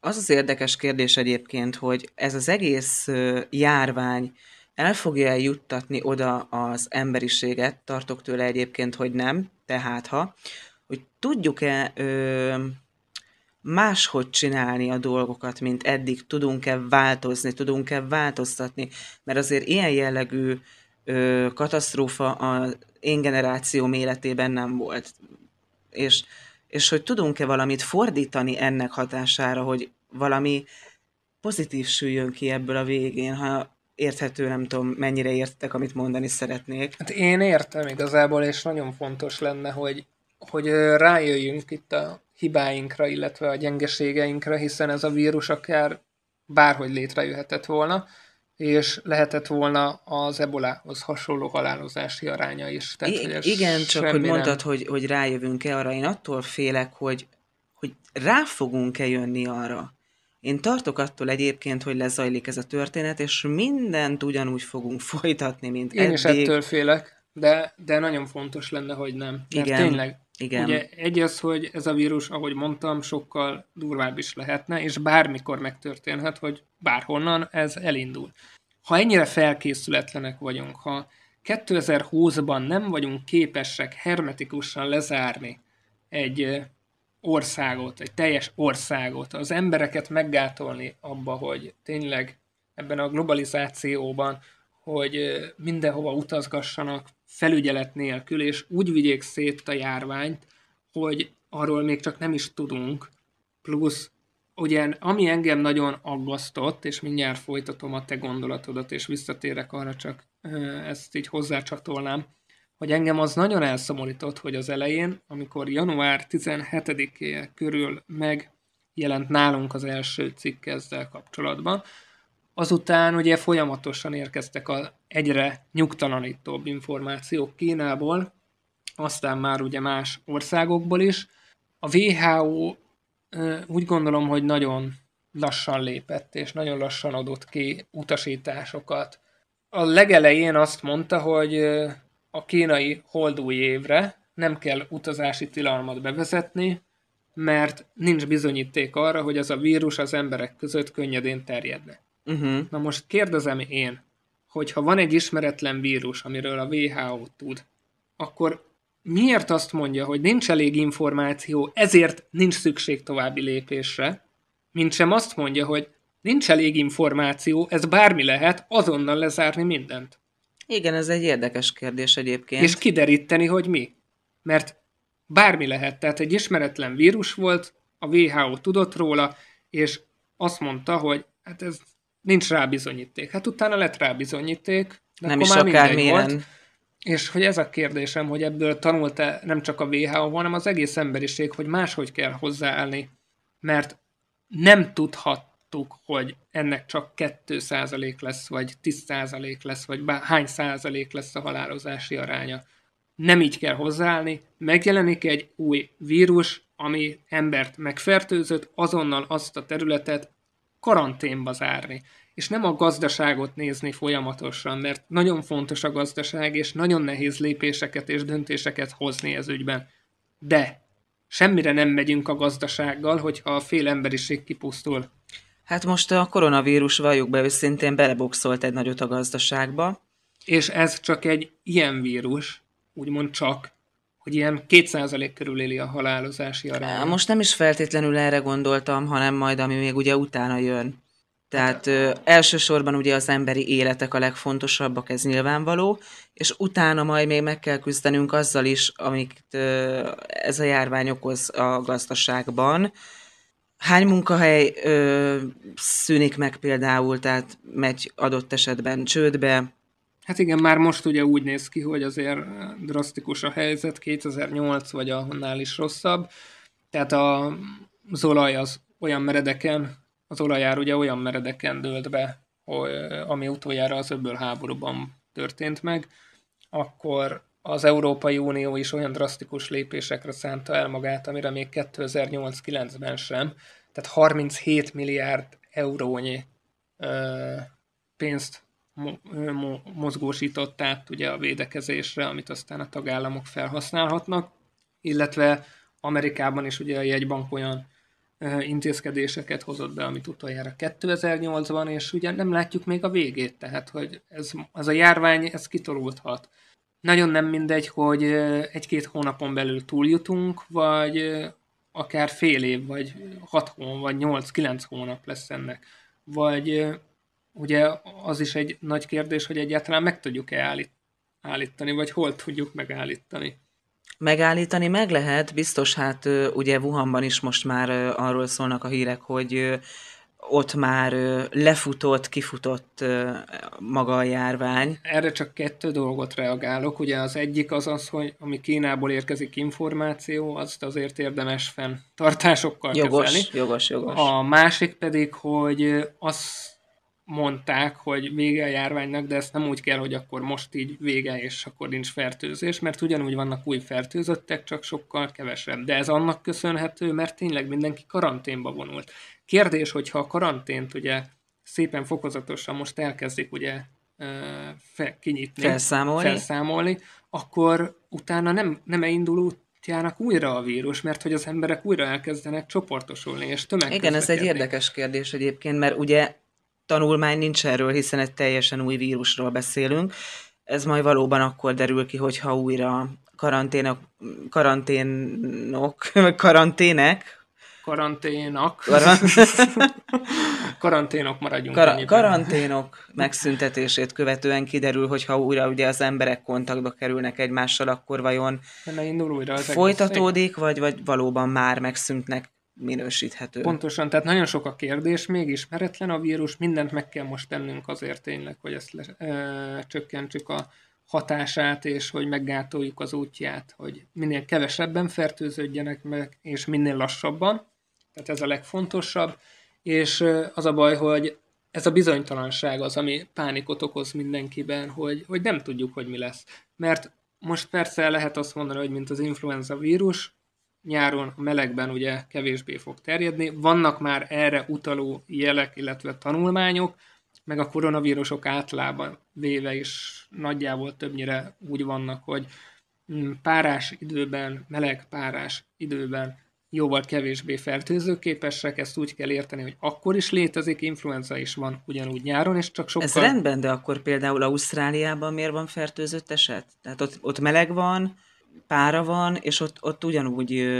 Az az érdekes kérdés egyébként, hogy ez az egész járvány el fogja eljuttatni oda az emberiséget, tartok tőle egyébként, hogy nem, tehát ha, hogy tudjuk-e ö, máshogy csinálni a dolgokat, mint eddig, tudunk-e változni, tudunk-e változtatni, mert azért ilyen jellegű ö, katasztrófa az én generációm életében nem volt. És, és hogy tudunk-e valamit fordítani ennek hatására, hogy valami pozitív süljön ki ebből a végén, ha érthető, nem tudom, mennyire értek, amit mondani szeretnék. Hát én értem igazából, és nagyon fontos lenne, hogy hogy rájöjjünk itt a hibáinkra, illetve a gyengeségeinkre, hiszen ez a vírus akár bárhogy létrejöhetett volna, és lehetett volna az ebolához hasonló halálozási aránya is. Tehát, I- hogy igen, csak hogy mondtad, nem... hogy, hogy rájövünk-e arra, én attól félek, hogy, hogy rá fogunk-e jönni arra. Én tartok attól egyébként, hogy lezajlik ez a történet, és mindent ugyanúgy fogunk folytatni, mint én eddig. Én is ettől félek, de, de nagyon fontos lenne, hogy nem. Mert igen. tényleg igen. Ugye egy az, hogy ez a vírus, ahogy mondtam, sokkal durvább is lehetne, és bármikor megtörténhet, hogy bárhonnan ez elindul. Ha ennyire felkészületlenek vagyunk, ha 2020-ban nem vagyunk képesek hermetikusan lezárni egy országot, egy teljes országot, az embereket meggátolni abba, hogy tényleg ebben a globalizációban, hogy mindenhova utazgassanak, felügyelet nélkül, és úgy vigyék szét a járványt, hogy arról még csak nem is tudunk. Plusz, ugye, ami engem nagyon aggasztott, és mindjárt folytatom a te gondolatodat, és visszatérek arra, csak ezt így hozzácsatolnám, hogy engem az nagyon elszomorított, hogy az elején, amikor január 17-é körül megjelent nálunk az első cikk ezzel kapcsolatban, Azután ugye folyamatosan érkeztek a egyre nyugtalanítóbb információk Kínából, aztán már ugye más országokból is. A WHO úgy gondolom, hogy nagyon lassan lépett, és nagyon lassan adott ki utasításokat. A legelején azt mondta, hogy a kínai holdúj évre nem kell utazási tilalmat bevezetni, mert nincs bizonyíték arra, hogy ez a vírus az emberek között könnyedén terjedne. Uh-huh. Na most kérdezem én, hogyha van egy ismeretlen vírus, amiről a WHO tud, akkor miért azt mondja, hogy nincs elég információ, ezért nincs szükség további lépésre, mint sem azt mondja, hogy nincs elég információ, ez bármi lehet, azonnal lezárni mindent. Igen, ez egy érdekes kérdés egyébként. És kideríteni, hogy mi. Mert bármi lehet, tehát egy ismeretlen vírus volt, a WHO tudott róla, és azt mondta, hogy hát ez nincs rá bizonyíték. Hát utána lett rá bizonyíték, de nem akkor is már akármilyen. És hogy ez a kérdésem, hogy ebből tanult-e nem csak a WHO, hanem az egész emberiség, hogy máshogy kell hozzáállni. Mert nem tudhattuk, hogy ennek csak 2% lesz, vagy 10% lesz, vagy bár, hány százalék lesz a halálozási aránya. Nem így kell hozzáállni, megjelenik egy új vírus, ami embert megfertőzött, azonnal azt a területet karanténba zárni. És nem a gazdaságot nézni folyamatosan, mert nagyon fontos a gazdaság, és nagyon nehéz lépéseket és döntéseket hozni ez ügyben. De semmire nem megyünk a gazdasággal, hogyha a fél emberiség kipusztul. Hát most a koronavírus valljuk be, őszintén beleboxolt egy nagyot a gazdaságba. És ez csak egy ilyen vírus, úgymond csak, hogy ilyen 2% körül éli a halálozási arány. Most nem is feltétlenül erre gondoltam, hanem majd, ami még ugye utána jön. Tehát ö, elsősorban ugye az emberi életek a legfontosabbak, ez nyilvánvaló, és utána majd még meg kell küzdenünk azzal is, amit ö, ez a járvány okoz a gazdaságban. Hány munkahely ö, szűnik meg például, tehát megy adott esetben csődbe, Hát igen, már most ugye úgy néz ki, hogy azért eh, drasztikus a helyzet, 2008 vagy annál is rosszabb, tehát a, az olaj az olyan meredeken, az olajár ugye olyan meredeken dőlt be, hogy, eh, ami utoljára az öbből háborúban történt meg, akkor az Európai Unió is olyan drasztikus lépésekre szánta el magát, amire még 2008-9-ben sem, tehát 37 milliárd eurónyi ö, eh, pénzt mozgósított át ugye a védekezésre, amit aztán a tagállamok felhasználhatnak, illetve Amerikában is ugye a jegybank olyan intézkedéseket hozott be, amit utoljára 2008-ban, és ugye nem látjuk még a végét, tehát hogy ez, ez a járvány, ez kitolódhat. Nagyon nem mindegy, hogy egy-két hónapon belül túljutunk, vagy akár fél év, vagy hat hónap, vagy nyolc-kilenc hónap lesz ennek. Vagy ugye az is egy nagy kérdés, hogy egyáltalán meg tudjuk-e állít, állítani, vagy hol tudjuk megállítani. Megállítani meg lehet, biztos hát ugye Wuhanban is most már arról szólnak a hírek, hogy ott már lefutott, kifutott maga a járvány. Erre csak kettő dolgot reagálok. Ugye az egyik az az, hogy ami Kínából érkezik információ, azt azért érdemes fenntartásokkal jogos, kezelni. Jogos, jogos, jogos. A másik pedig, hogy az mondták, hogy vége a járványnak, de ezt nem úgy kell, hogy akkor most így vége, és akkor nincs fertőzés, mert ugyanúgy vannak új fertőzöttek, csak sokkal kevesebb. De ez annak köszönhető, mert tényleg mindenki karanténba vonult. Kérdés, hogyha a karantént ugye szépen fokozatosan most elkezdik ugye fe, kinyitni, felszámolni. felszámolni, akkor utána nem, nem indul útjának újra a vírus, mert hogy az emberek újra elkezdenek csoportosulni és tömegközlekedni. Igen, ez egy érdekes kérdés egyébként, mert ugye tanulmány nincs erről, hiszen egy teljesen új vírusról beszélünk. Ez majd valóban akkor derül ki, hogyha újra karanténok, karanténok, karantének, karanténak. [laughs] karanténok maradjunk. Kar- karanténok megszüntetését követően kiderül, hogy ha újra ugye az emberek kontaktba kerülnek egymással, akkor vajon indul újra az folytatódik, vagy, vagy valóban már megszűntnek minősíthető. Pontosan, tehát nagyon sok a kérdés, még ismeretlen a vírus, mindent meg kell most tennünk azért tényleg, hogy ezt le, ö, csökkentsük a hatását, és hogy meggátoljuk az útját, hogy minél kevesebben fertőződjenek meg, és minél lassabban. Tehát ez a legfontosabb. És az a baj, hogy ez a bizonytalanság az, ami pánikot okoz mindenkiben, hogy, hogy nem tudjuk, hogy mi lesz. Mert most persze lehet azt mondani, hogy mint az influenza vírus, nyáron a melegben ugye kevésbé fog terjedni. Vannak már erre utaló jelek, illetve tanulmányok, meg a koronavírusok átlában véve is nagyjából többnyire úgy vannak, hogy mm, párás időben, meleg párás időben jóval kevésbé fertőzőképesek, ezt úgy kell érteni, hogy akkor is létezik, influenza is van ugyanúgy nyáron, és csak sokkal... Ez rendben, de akkor például Ausztráliában miért van fertőzött eset? Tehát ott, ott meleg van, pára van, és ott, ott ugyanúgy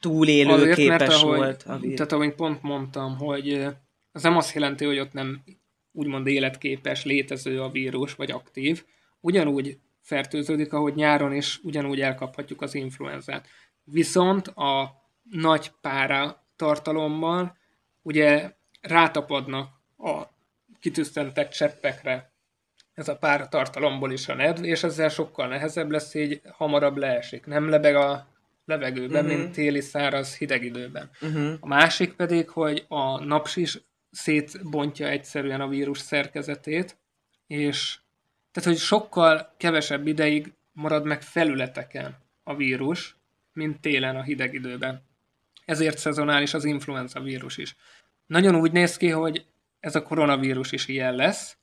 túlélő Azért, képes mert ahogy, volt. A vír. tehát ahogy pont mondtam, hogy ez nem azt jelenti, hogy ott nem úgymond életképes, létező a vírus, vagy aktív. Ugyanúgy fertőződik, ahogy nyáron is ugyanúgy elkaphatjuk az influenzát. Viszont a nagy pára tartalommal ugye rátapadnak a kitüsztentett cseppekre ez a pár tartalomból is a nedv, és ezzel sokkal nehezebb lesz, így hamarabb leesik. Nem lebeg a levegőben, uh-huh. mint téli száraz hideg időben. Uh-huh. A másik pedig, hogy a naps is szétbontja egyszerűen a vírus szerkezetét, és tehát, hogy sokkal kevesebb ideig marad meg felületeken a vírus, mint télen a hideg időben. Ezért szezonális az influenza vírus is. Nagyon úgy néz ki, hogy ez a koronavírus is ilyen lesz,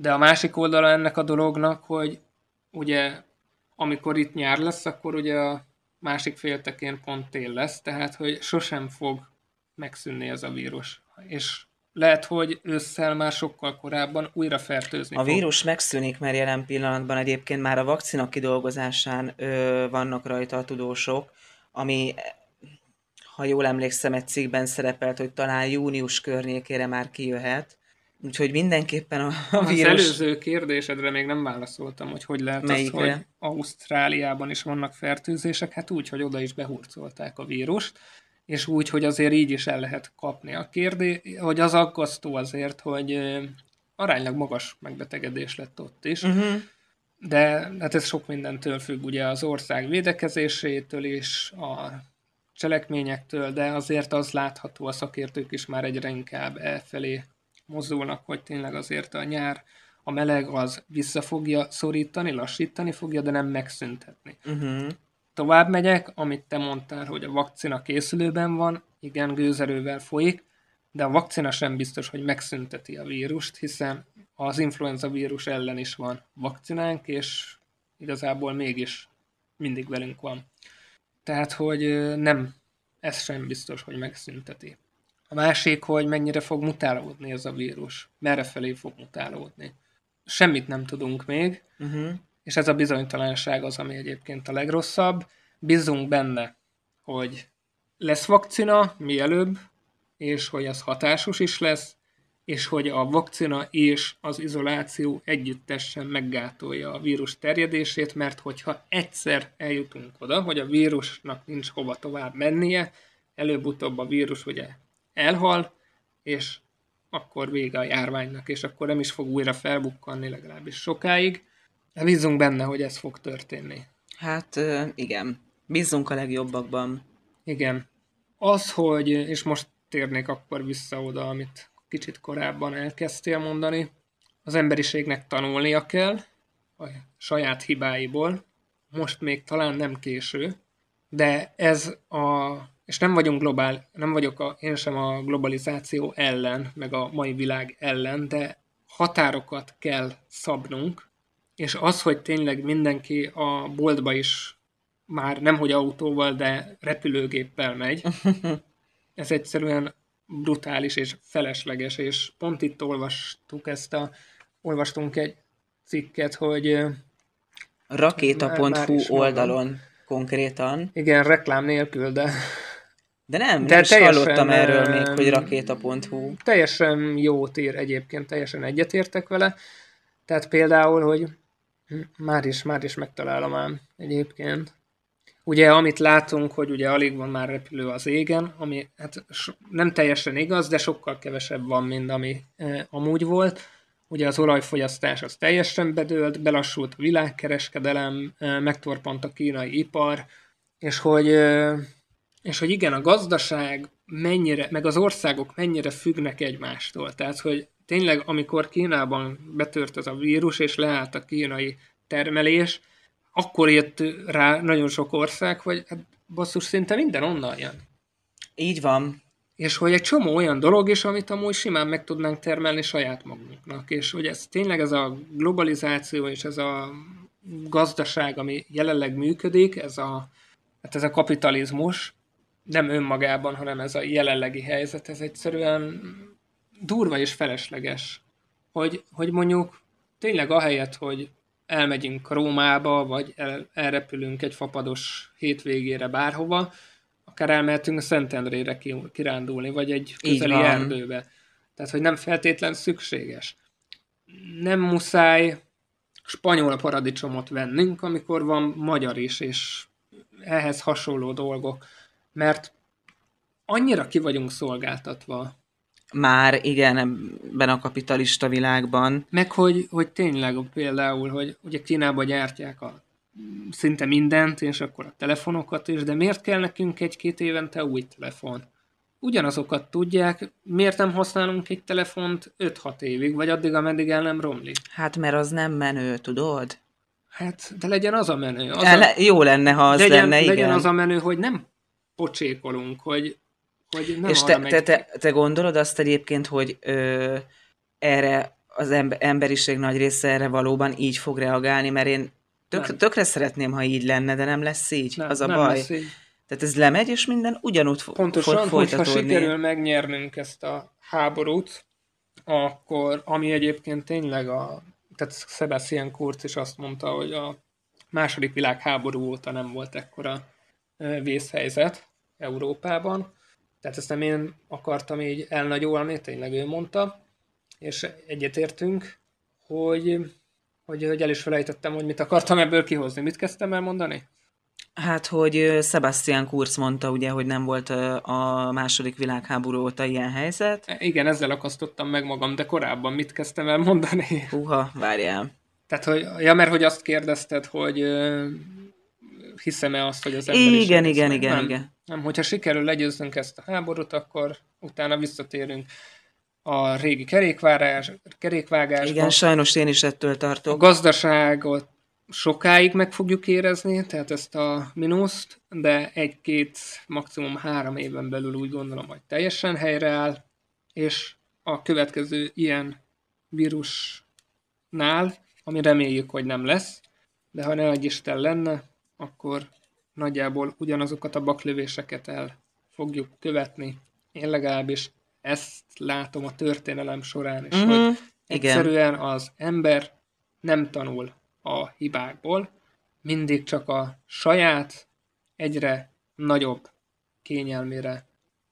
de a másik oldala ennek a dolognak, hogy ugye amikor itt nyár lesz, akkor ugye a másik féltekén pont tél lesz, tehát hogy sosem fog megszűnni ez a vírus. És lehet, hogy ősszel már sokkal korábban újra fertőzni A fog. vírus megszűnik, mert jelen pillanatban egyébként már a vakcina kidolgozásán ö, vannak rajta a tudósok, ami, ha jól emlékszem, egy cikkben szerepelt, hogy talán június környékére már kijöhet. Úgyhogy mindenképpen a, a vírus... Az előző kérdésedre még nem válaszoltam, hogy hogy lehet Melyik az, hogy Ausztráliában is vannak fertőzések, hát úgy, hogy oda is behurcolták a vírust, és úgy, hogy azért így is el lehet kapni a kérdés, hogy az aggasztó azért, hogy aránylag magas megbetegedés lett ott is, uh-huh. de hát ez sok mindentől függ, ugye az ország védekezésétől is, a cselekményektől, de azért az látható, a szakértők is már egyre inkább elfelé mozdulnak, hogy tényleg azért a nyár, a meleg az vissza fogja szorítani, lassítani fogja, de nem megszüntetni. Uh-huh. Tovább megyek, amit te mondtál, hogy a vakcina készülőben van, igen, gőzerővel folyik, de a vakcina sem biztos, hogy megszünteti a vírust, hiszen az influenza vírus ellen is van vakcinánk, és igazából mégis mindig velünk van. Tehát, hogy nem, ez sem biztos, hogy megszünteti. A másik, hogy mennyire fog mutálódni ez a vírus, merre felé fog mutálódni. Semmit nem tudunk még, uh-huh. és ez a bizonytalanság az, ami egyébként a legrosszabb. Bízunk benne, hogy lesz vakcina mielőbb, és hogy az hatásos is lesz, és hogy a vakcina és az izoláció együttesen meggátolja a vírus terjedését, mert hogyha egyszer eljutunk oda, hogy a vírusnak nincs hova tovább mennie, előbb-utóbb a vírus ugye elhal, és akkor vége a járványnak, és akkor nem is fog újra felbukkanni legalábbis sokáig. De bízunk benne, hogy ez fog történni. Hát igen, bízunk a legjobbakban. Igen. Az, hogy, és most térnék akkor vissza oda, amit kicsit korábban elkezdtél mondani, az emberiségnek tanulnia kell a saját hibáiból, most még talán nem késő, de ez a és nem vagyunk globál, nem vagyok a, én sem a globalizáció ellen, meg a mai világ ellen, de határokat kell szabnunk, és az, hogy tényleg mindenki a boltba is már nem hogy autóval, de repülőgéppel megy, [laughs] ez egyszerűen brutális és felesleges, és pont itt olvastuk ezt a, olvastunk egy cikket, hogy rakéta.hu oldalon konkrétan. Igen, reklám nélkül, de de nem, De nem is hallottam erről még, hogy rakéta.hu. Teljesen jó ír egyébként, teljesen egyetértek vele. Tehát például, hogy már is, már is megtalálom ám egyébként. Ugye, amit látunk, hogy ugye alig van már repülő az égen, ami hát nem teljesen igaz, de sokkal kevesebb van, mint ami eh, amúgy volt. Ugye az olajfogyasztás az teljesen bedőlt, belassult a világkereskedelem, eh, megtorpant a kínai ipar, és hogy eh, és hogy igen, a gazdaság mennyire, meg az országok mennyire függnek egymástól. Tehát, hogy tényleg, amikor Kínában betört ez a vírus, és leállt a kínai termelés, akkor jött rá nagyon sok ország, hogy hát basszus, szinte minden onnan jön. Így van. És hogy egy csomó olyan dolog is, amit amúgy simán meg tudnánk termelni saját magunknak. És hogy ez tényleg ez a globalizáció és ez a gazdaság, ami jelenleg működik, ez a, hát ez a kapitalizmus, nem önmagában, hanem ez a jelenlegi helyzet, ez egyszerűen durva és felesleges. Hogy, hogy mondjuk tényleg ahelyett, hogy elmegyünk Rómába, vagy el, elrepülünk egy fapados hétvégére bárhova, akár elmehetünk Szentendrére kirándulni, vagy egy közeli erdőbe. Tehát, hogy nem feltétlen szükséges. Nem muszáj spanyol paradicsomot vennünk, amikor van magyar is, és ehhez hasonló dolgok mert annyira ki vagyunk szolgáltatva. Már igen, ebben a kapitalista világban. Meg hogy, hogy tényleg például, hogy ugye Kínában gyártják a szinte mindent, és akkor a telefonokat is, de miért kell nekünk egy-két évente új telefon? Ugyanazokat tudják, miért nem használunk egy telefont 5-6 évig, vagy addig, ameddig el nem romlik? Hát mert az nem menő, tudod? Hát, de legyen az a menő. Az a... Le, jó lenne, ha az legyen, lenne, igen. Legyen az a menő, hogy nem pocsékolunk, hogy, hogy nem És te, megy... te, te, te gondolod azt egyébként, hogy ö, erre az emberiség nagy része erre valóban így fog reagálni, mert én tök, tökre szeretném, ha így lenne, de nem lesz így, nem, az a nem baj. Lesz így. Tehát ez lemegy, és minden ugyanúgy fog Pontosan, fog hogyha sikerül megnyernünk ezt a háborút, akkor, ami egyébként tényleg a, tehát Sebastian Kurz is azt mondta, hogy a második világháború óta nem volt ekkora vészhelyzet, Európában. Tehát ezt nem én akartam így elnagyolni, tényleg ő mondta, és egyetértünk, hogy, hogy, hogy el is felejtettem, hogy mit akartam ebből kihozni. Mit kezdtem el mondani? Hát, hogy Sebastian Kurz mondta ugye, hogy nem volt a második világháború óta ilyen helyzet. E, igen, ezzel akasztottam meg magam, de korábban mit kezdtem el mondani? [laughs] Húha, várjál. Tehát, hogy, ja, mert hogy azt kérdezted, hogy hiszem-e azt, hogy az ember Igen, is igen, igen, igen, igen. Nem, hogyha sikerül legyőznünk ezt a háborút, akkor utána visszatérünk a régi kerékvárás, kerékvágásba. Igen, sajnos én is ettől tartok. A gazdaságot sokáig meg fogjuk érezni, tehát ezt a minuszt, de egy-két, maximum három éven belül úgy gondolom, hogy teljesen helyreáll, és a következő ilyen vírusnál, ami reméljük, hogy nem lesz, de ha ne egy Isten lenne, akkor nagyjából ugyanazokat a baklövéseket el fogjuk követni. Én legalábbis ezt látom a történelem során is, mm-hmm. hogy mhm, egyszerűen Igen. az ember nem tanul a hibákból, mindig csak a saját egyre nagyobb kényelmére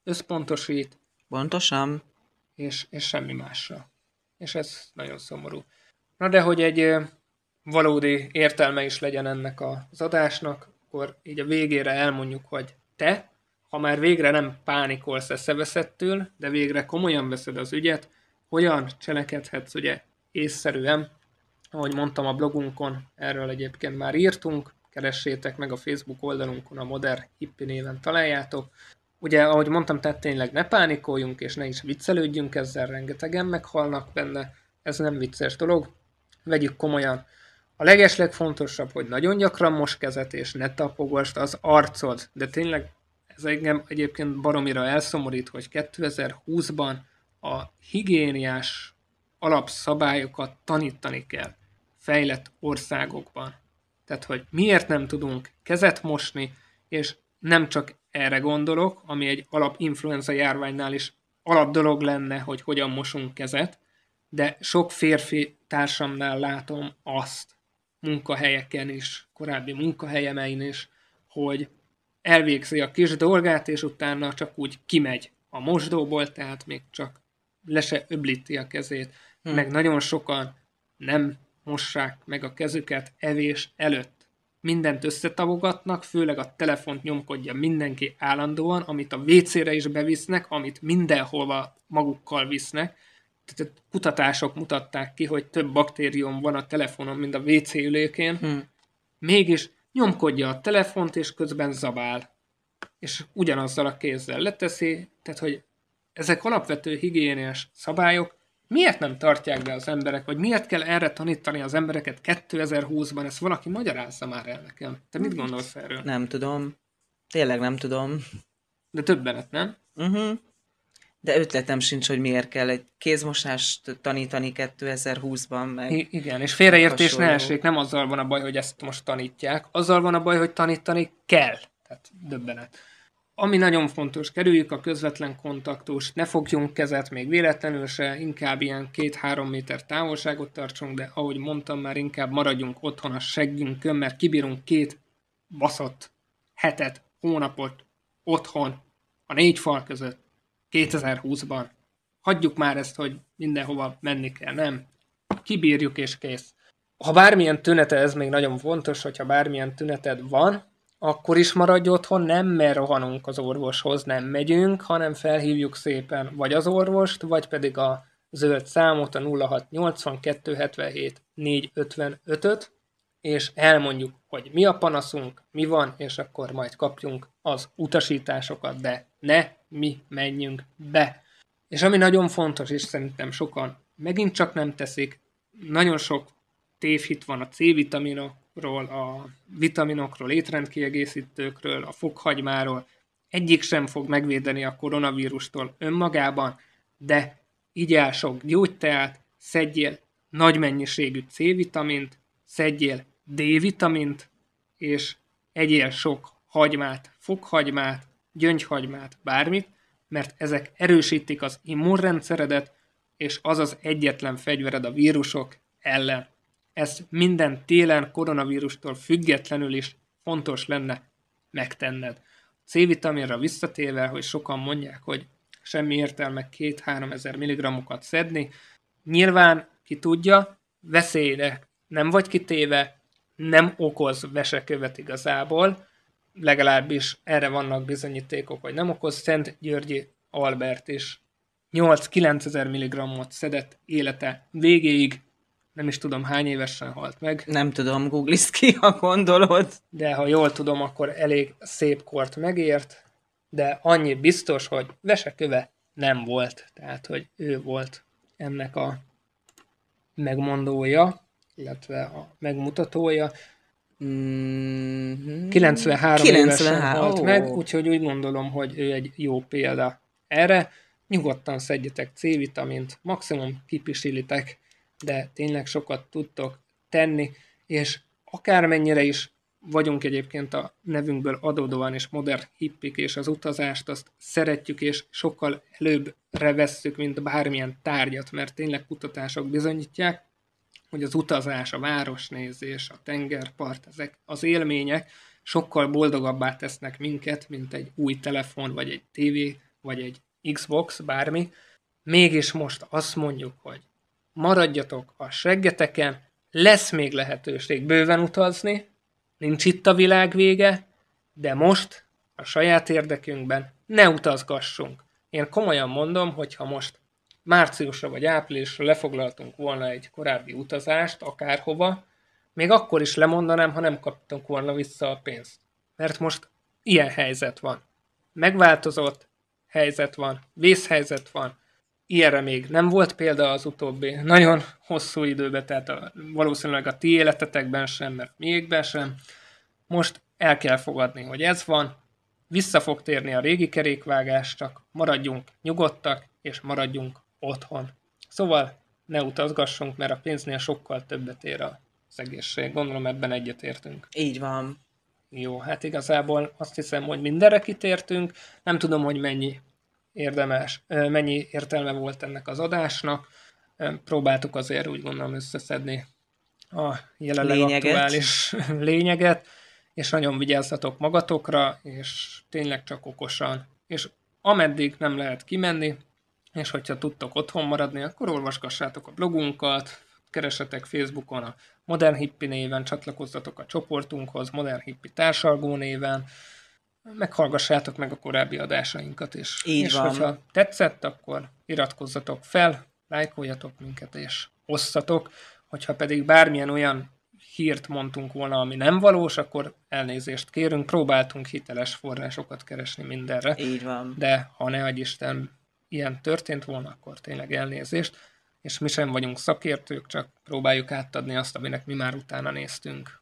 összpontosít. Pontosan. És, és semmi másra. És ez nagyon szomorú. Na de, hogy egy valódi értelme is legyen ennek az adásnak, akkor így a végére elmondjuk, hogy te, ha már végre nem pánikolsz eszeveszettől, de végre komolyan veszed az ügyet, hogyan cselekedhetsz ugye észszerűen, ahogy mondtam a blogunkon, erről egyébként már írtunk, keressétek meg a Facebook oldalunkon, a Modern Hippi néven találjátok. Ugye, ahogy mondtam, tehát tényleg ne pánikoljunk, és ne is viccelődjünk ezzel, rengetegen meghalnak benne, ez nem vicces dolog, vegyük komolyan. A legeslegfontosabb, hogy nagyon gyakran mos kezet, és ne tapogasd az arcod. De tényleg ez engem egyébként baromira elszomorít, hogy 2020-ban a higiéniás alapszabályokat tanítani kell fejlett országokban. Tehát, hogy miért nem tudunk kezet mosni, és nem csak erre gondolok, ami egy alap influenza járványnál is alap dolog lenne, hogy hogyan mosunk kezet, de sok férfi társamnál látom azt, munkahelyeken is, korábbi munkahelyemein is, hogy elvégzi a kis dolgát, és utána csak úgy kimegy a mosdóból, tehát még csak le se öblíti a kezét, hmm. meg nagyon sokan nem mossák meg a kezüket evés előtt. Mindent összetavogatnak, főleg a telefont nyomkodja mindenki állandóan, amit a WC-re is bevisznek, amit mindenhova magukkal visznek, tehát kutatások mutatták ki, hogy több baktérium van a telefonon, mint a WC ülékén, hmm. mégis nyomkodja a telefont, és közben zabál. És ugyanazzal a kézzel leteszi, tehát hogy ezek alapvető higiéniás szabályok, miért nem tartják be az emberek, vagy miért kell erre tanítani az embereket 2020-ban, ezt valaki magyarázza már el nekem. Te mit hm. gondolsz erről? Nem tudom. Tényleg nem tudom. De többenet, nem? Uh-huh de ötletem sincs, hogy miért kell egy kézmosást tanítani 2020-ban. Meg I- igen, és félreértés ne esik, nem azzal van a baj, hogy ezt most tanítják, azzal van a baj, hogy tanítani kell. Tehát döbbenet. Ami nagyon fontos, kerüljük a közvetlen kontaktust, ne fogjunk kezet még véletlenül se, inkább ilyen két-három méter távolságot tartsunk, de ahogy mondtam, már inkább maradjunk otthon a seggünkön, mert kibírunk két baszott hetet, hónapot otthon, a négy fal között 2020-ban. Hagyjuk már ezt, hogy mindenhova menni kell, nem? Kibírjuk és kész. Ha bármilyen tünete, ez még nagyon fontos, hogyha bármilyen tüneted van, akkor is maradj otthon, nem mert rohanunk az orvoshoz, nem megyünk, hanem felhívjuk szépen vagy az orvost, vagy pedig a zöld számot, a 0682774555-öt, és elmondjuk, hogy mi a panaszunk, mi van, és akkor majd kapjunk az utasításokat, de ne mi menjünk be. És ami nagyon fontos, és szerintem sokan megint csak nem teszik, nagyon sok tévhit van a C-vitaminokról, a vitaminokról, étrendkiegészítőkről, a fokhagymáról. Egyik sem fog megvédeni a koronavírustól önmagában, de el sok gyógyteát, szedjél nagy mennyiségű C-vitamint, szedjél D-vitamint, és egyél sok hagymát, fokhagymát, gyöngyhagymát, bármit, mert ezek erősítik az immunrendszeredet, és az az egyetlen fegyvered a vírusok ellen. Ezt minden télen koronavírustól függetlenül is fontos lenne megtenned. C-vitaminra visszatérve, hogy sokan mondják, hogy semmi értelme 2-3 ezer milligramokat szedni, nyilván ki tudja, veszélyre nem vagy kitéve, nem okoz vesekövet igazából, legalábbis erre vannak bizonyítékok, hogy nem okoz. Szent Györgyi Albert is 8-9 ezer milligrammot szedett élete végéig, nem is tudom hány évesen halt meg. Nem tudom, googliszt ki, ha gondolod. De ha jól tudom, akkor elég szép kort megért, de annyi biztos, hogy veseköve nem volt. Tehát, hogy ő volt ennek a megmondója, illetve a megmutatója. Mm-hmm. 93, 93 évesen halt meg, úgyhogy úgy gondolom, hogy ő egy jó példa erre. Nyugodtan szedjetek C-vitamint, maximum kipisilitek, de tényleg sokat tudtok tenni, és akármennyire is vagyunk egyébként a nevünkből adódóan és modern hippik, és az utazást azt szeretjük, és sokkal előbbre vesszük, mint bármilyen tárgyat, mert tényleg kutatások bizonyítják, hogy az utazás, a városnézés, a tengerpart, ezek az élmények sokkal boldogabbá tesznek minket, mint egy új telefon, vagy egy TV, vagy egy Xbox, bármi. Mégis most azt mondjuk, hogy maradjatok a seggeteken, lesz még lehetőség bőven utazni, nincs itt a világ vége, de most a saját érdekünkben ne utazgassunk. Én komolyan mondom, hogy ha most márciusra vagy áprilisra lefoglaltunk volna egy korábbi utazást akárhova, még akkor is lemondanám, ha nem kaptunk volna vissza a pénzt. Mert most ilyen helyzet van. Megváltozott helyzet van, vészhelyzet van, ilyenre még nem volt példa az utóbbi nagyon hosszú időben, tehát a, valószínűleg a ti életetekben sem, mert miékben sem. Most el kell fogadni, hogy ez van, vissza fog térni a régi kerékvágás, csak maradjunk nyugodtak, és maradjunk otthon. Szóval ne utazgassunk, mert a pénznél sokkal többet ér az egészség. Gondolom ebben egyetértünk. Így van. Jó, hát igazából azt hiszem, hogy mindenre kitértünk. Nem tudom, hogy mennyi érdemes, mennyi értelme volt ennek az adásnak. Próbáltuk azért úgy gondolom összeszedni a jelenleg lényeget. aktuális [laughs] lényeget, és nagyon vigyázzatok magatokra, és tényleg csak okosan. És ameddig nem lehet kimenni, és hogyha tudtok otthon maradni, akkor olvasgassátok a blogunkat, keresetek Facebookon a Modern Hippi néven, csatlakoztatok a csoportunkhoz, Modern Hippi társalgó néven, meghallgassátok meg a korábbi adásainkat, és, Így és van. hogyha tetszett, akkor iratkozzatok fel, lájkoljatok minket, és osszatok, hogyha pedig bármilyen olyan hírt mondtunk volna, ami nem valós, akkor elnézést kérünk, próbáltunk hiteles forrásokat keresni mindenre. Így van. De ha ne hagy Isten, ilyen történt volna, akkor tényleg elnézést, és mi sem vagyunk szakértők, csak próbáljuk átadni azt, aminek mi már utána néztünk.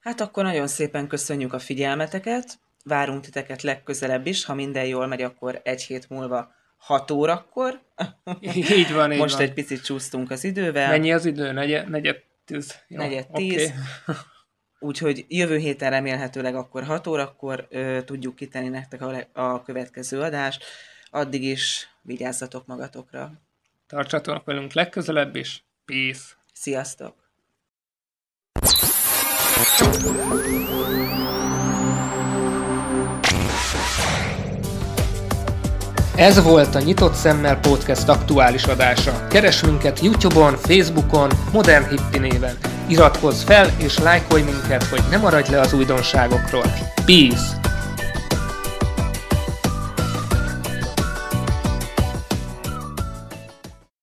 Hát akkor nagyon szépen köszönjük a figyelmeteket, várunk titeket legközelebb is, ha minden jól megy, akkor egy hét múlva 6 órakor. [laughs] Így van, így Most van. egy picit csúsztunk az idővel. Mennyi az idő? Negyed, negyed tíz. Jó, negyed tíz. Okay. [laughs] Úgyhogy jövő héten remélhetőleg akkor 6 órakor ö, tudjuk kitenni nektek a, a következő adást. Addig is vigyázzatok magatokra. Tartsatok velünk legközelebb is. Peace! Sziasztok! Ez volt a Nyitott Szemmel Podcast aktuális adása. Keres minket Youtube-on, Facebookon, Modern Hippi néven. Iratkozz fel és lájkolj minket, hogy ne maradj le az újdonságokról. Peace!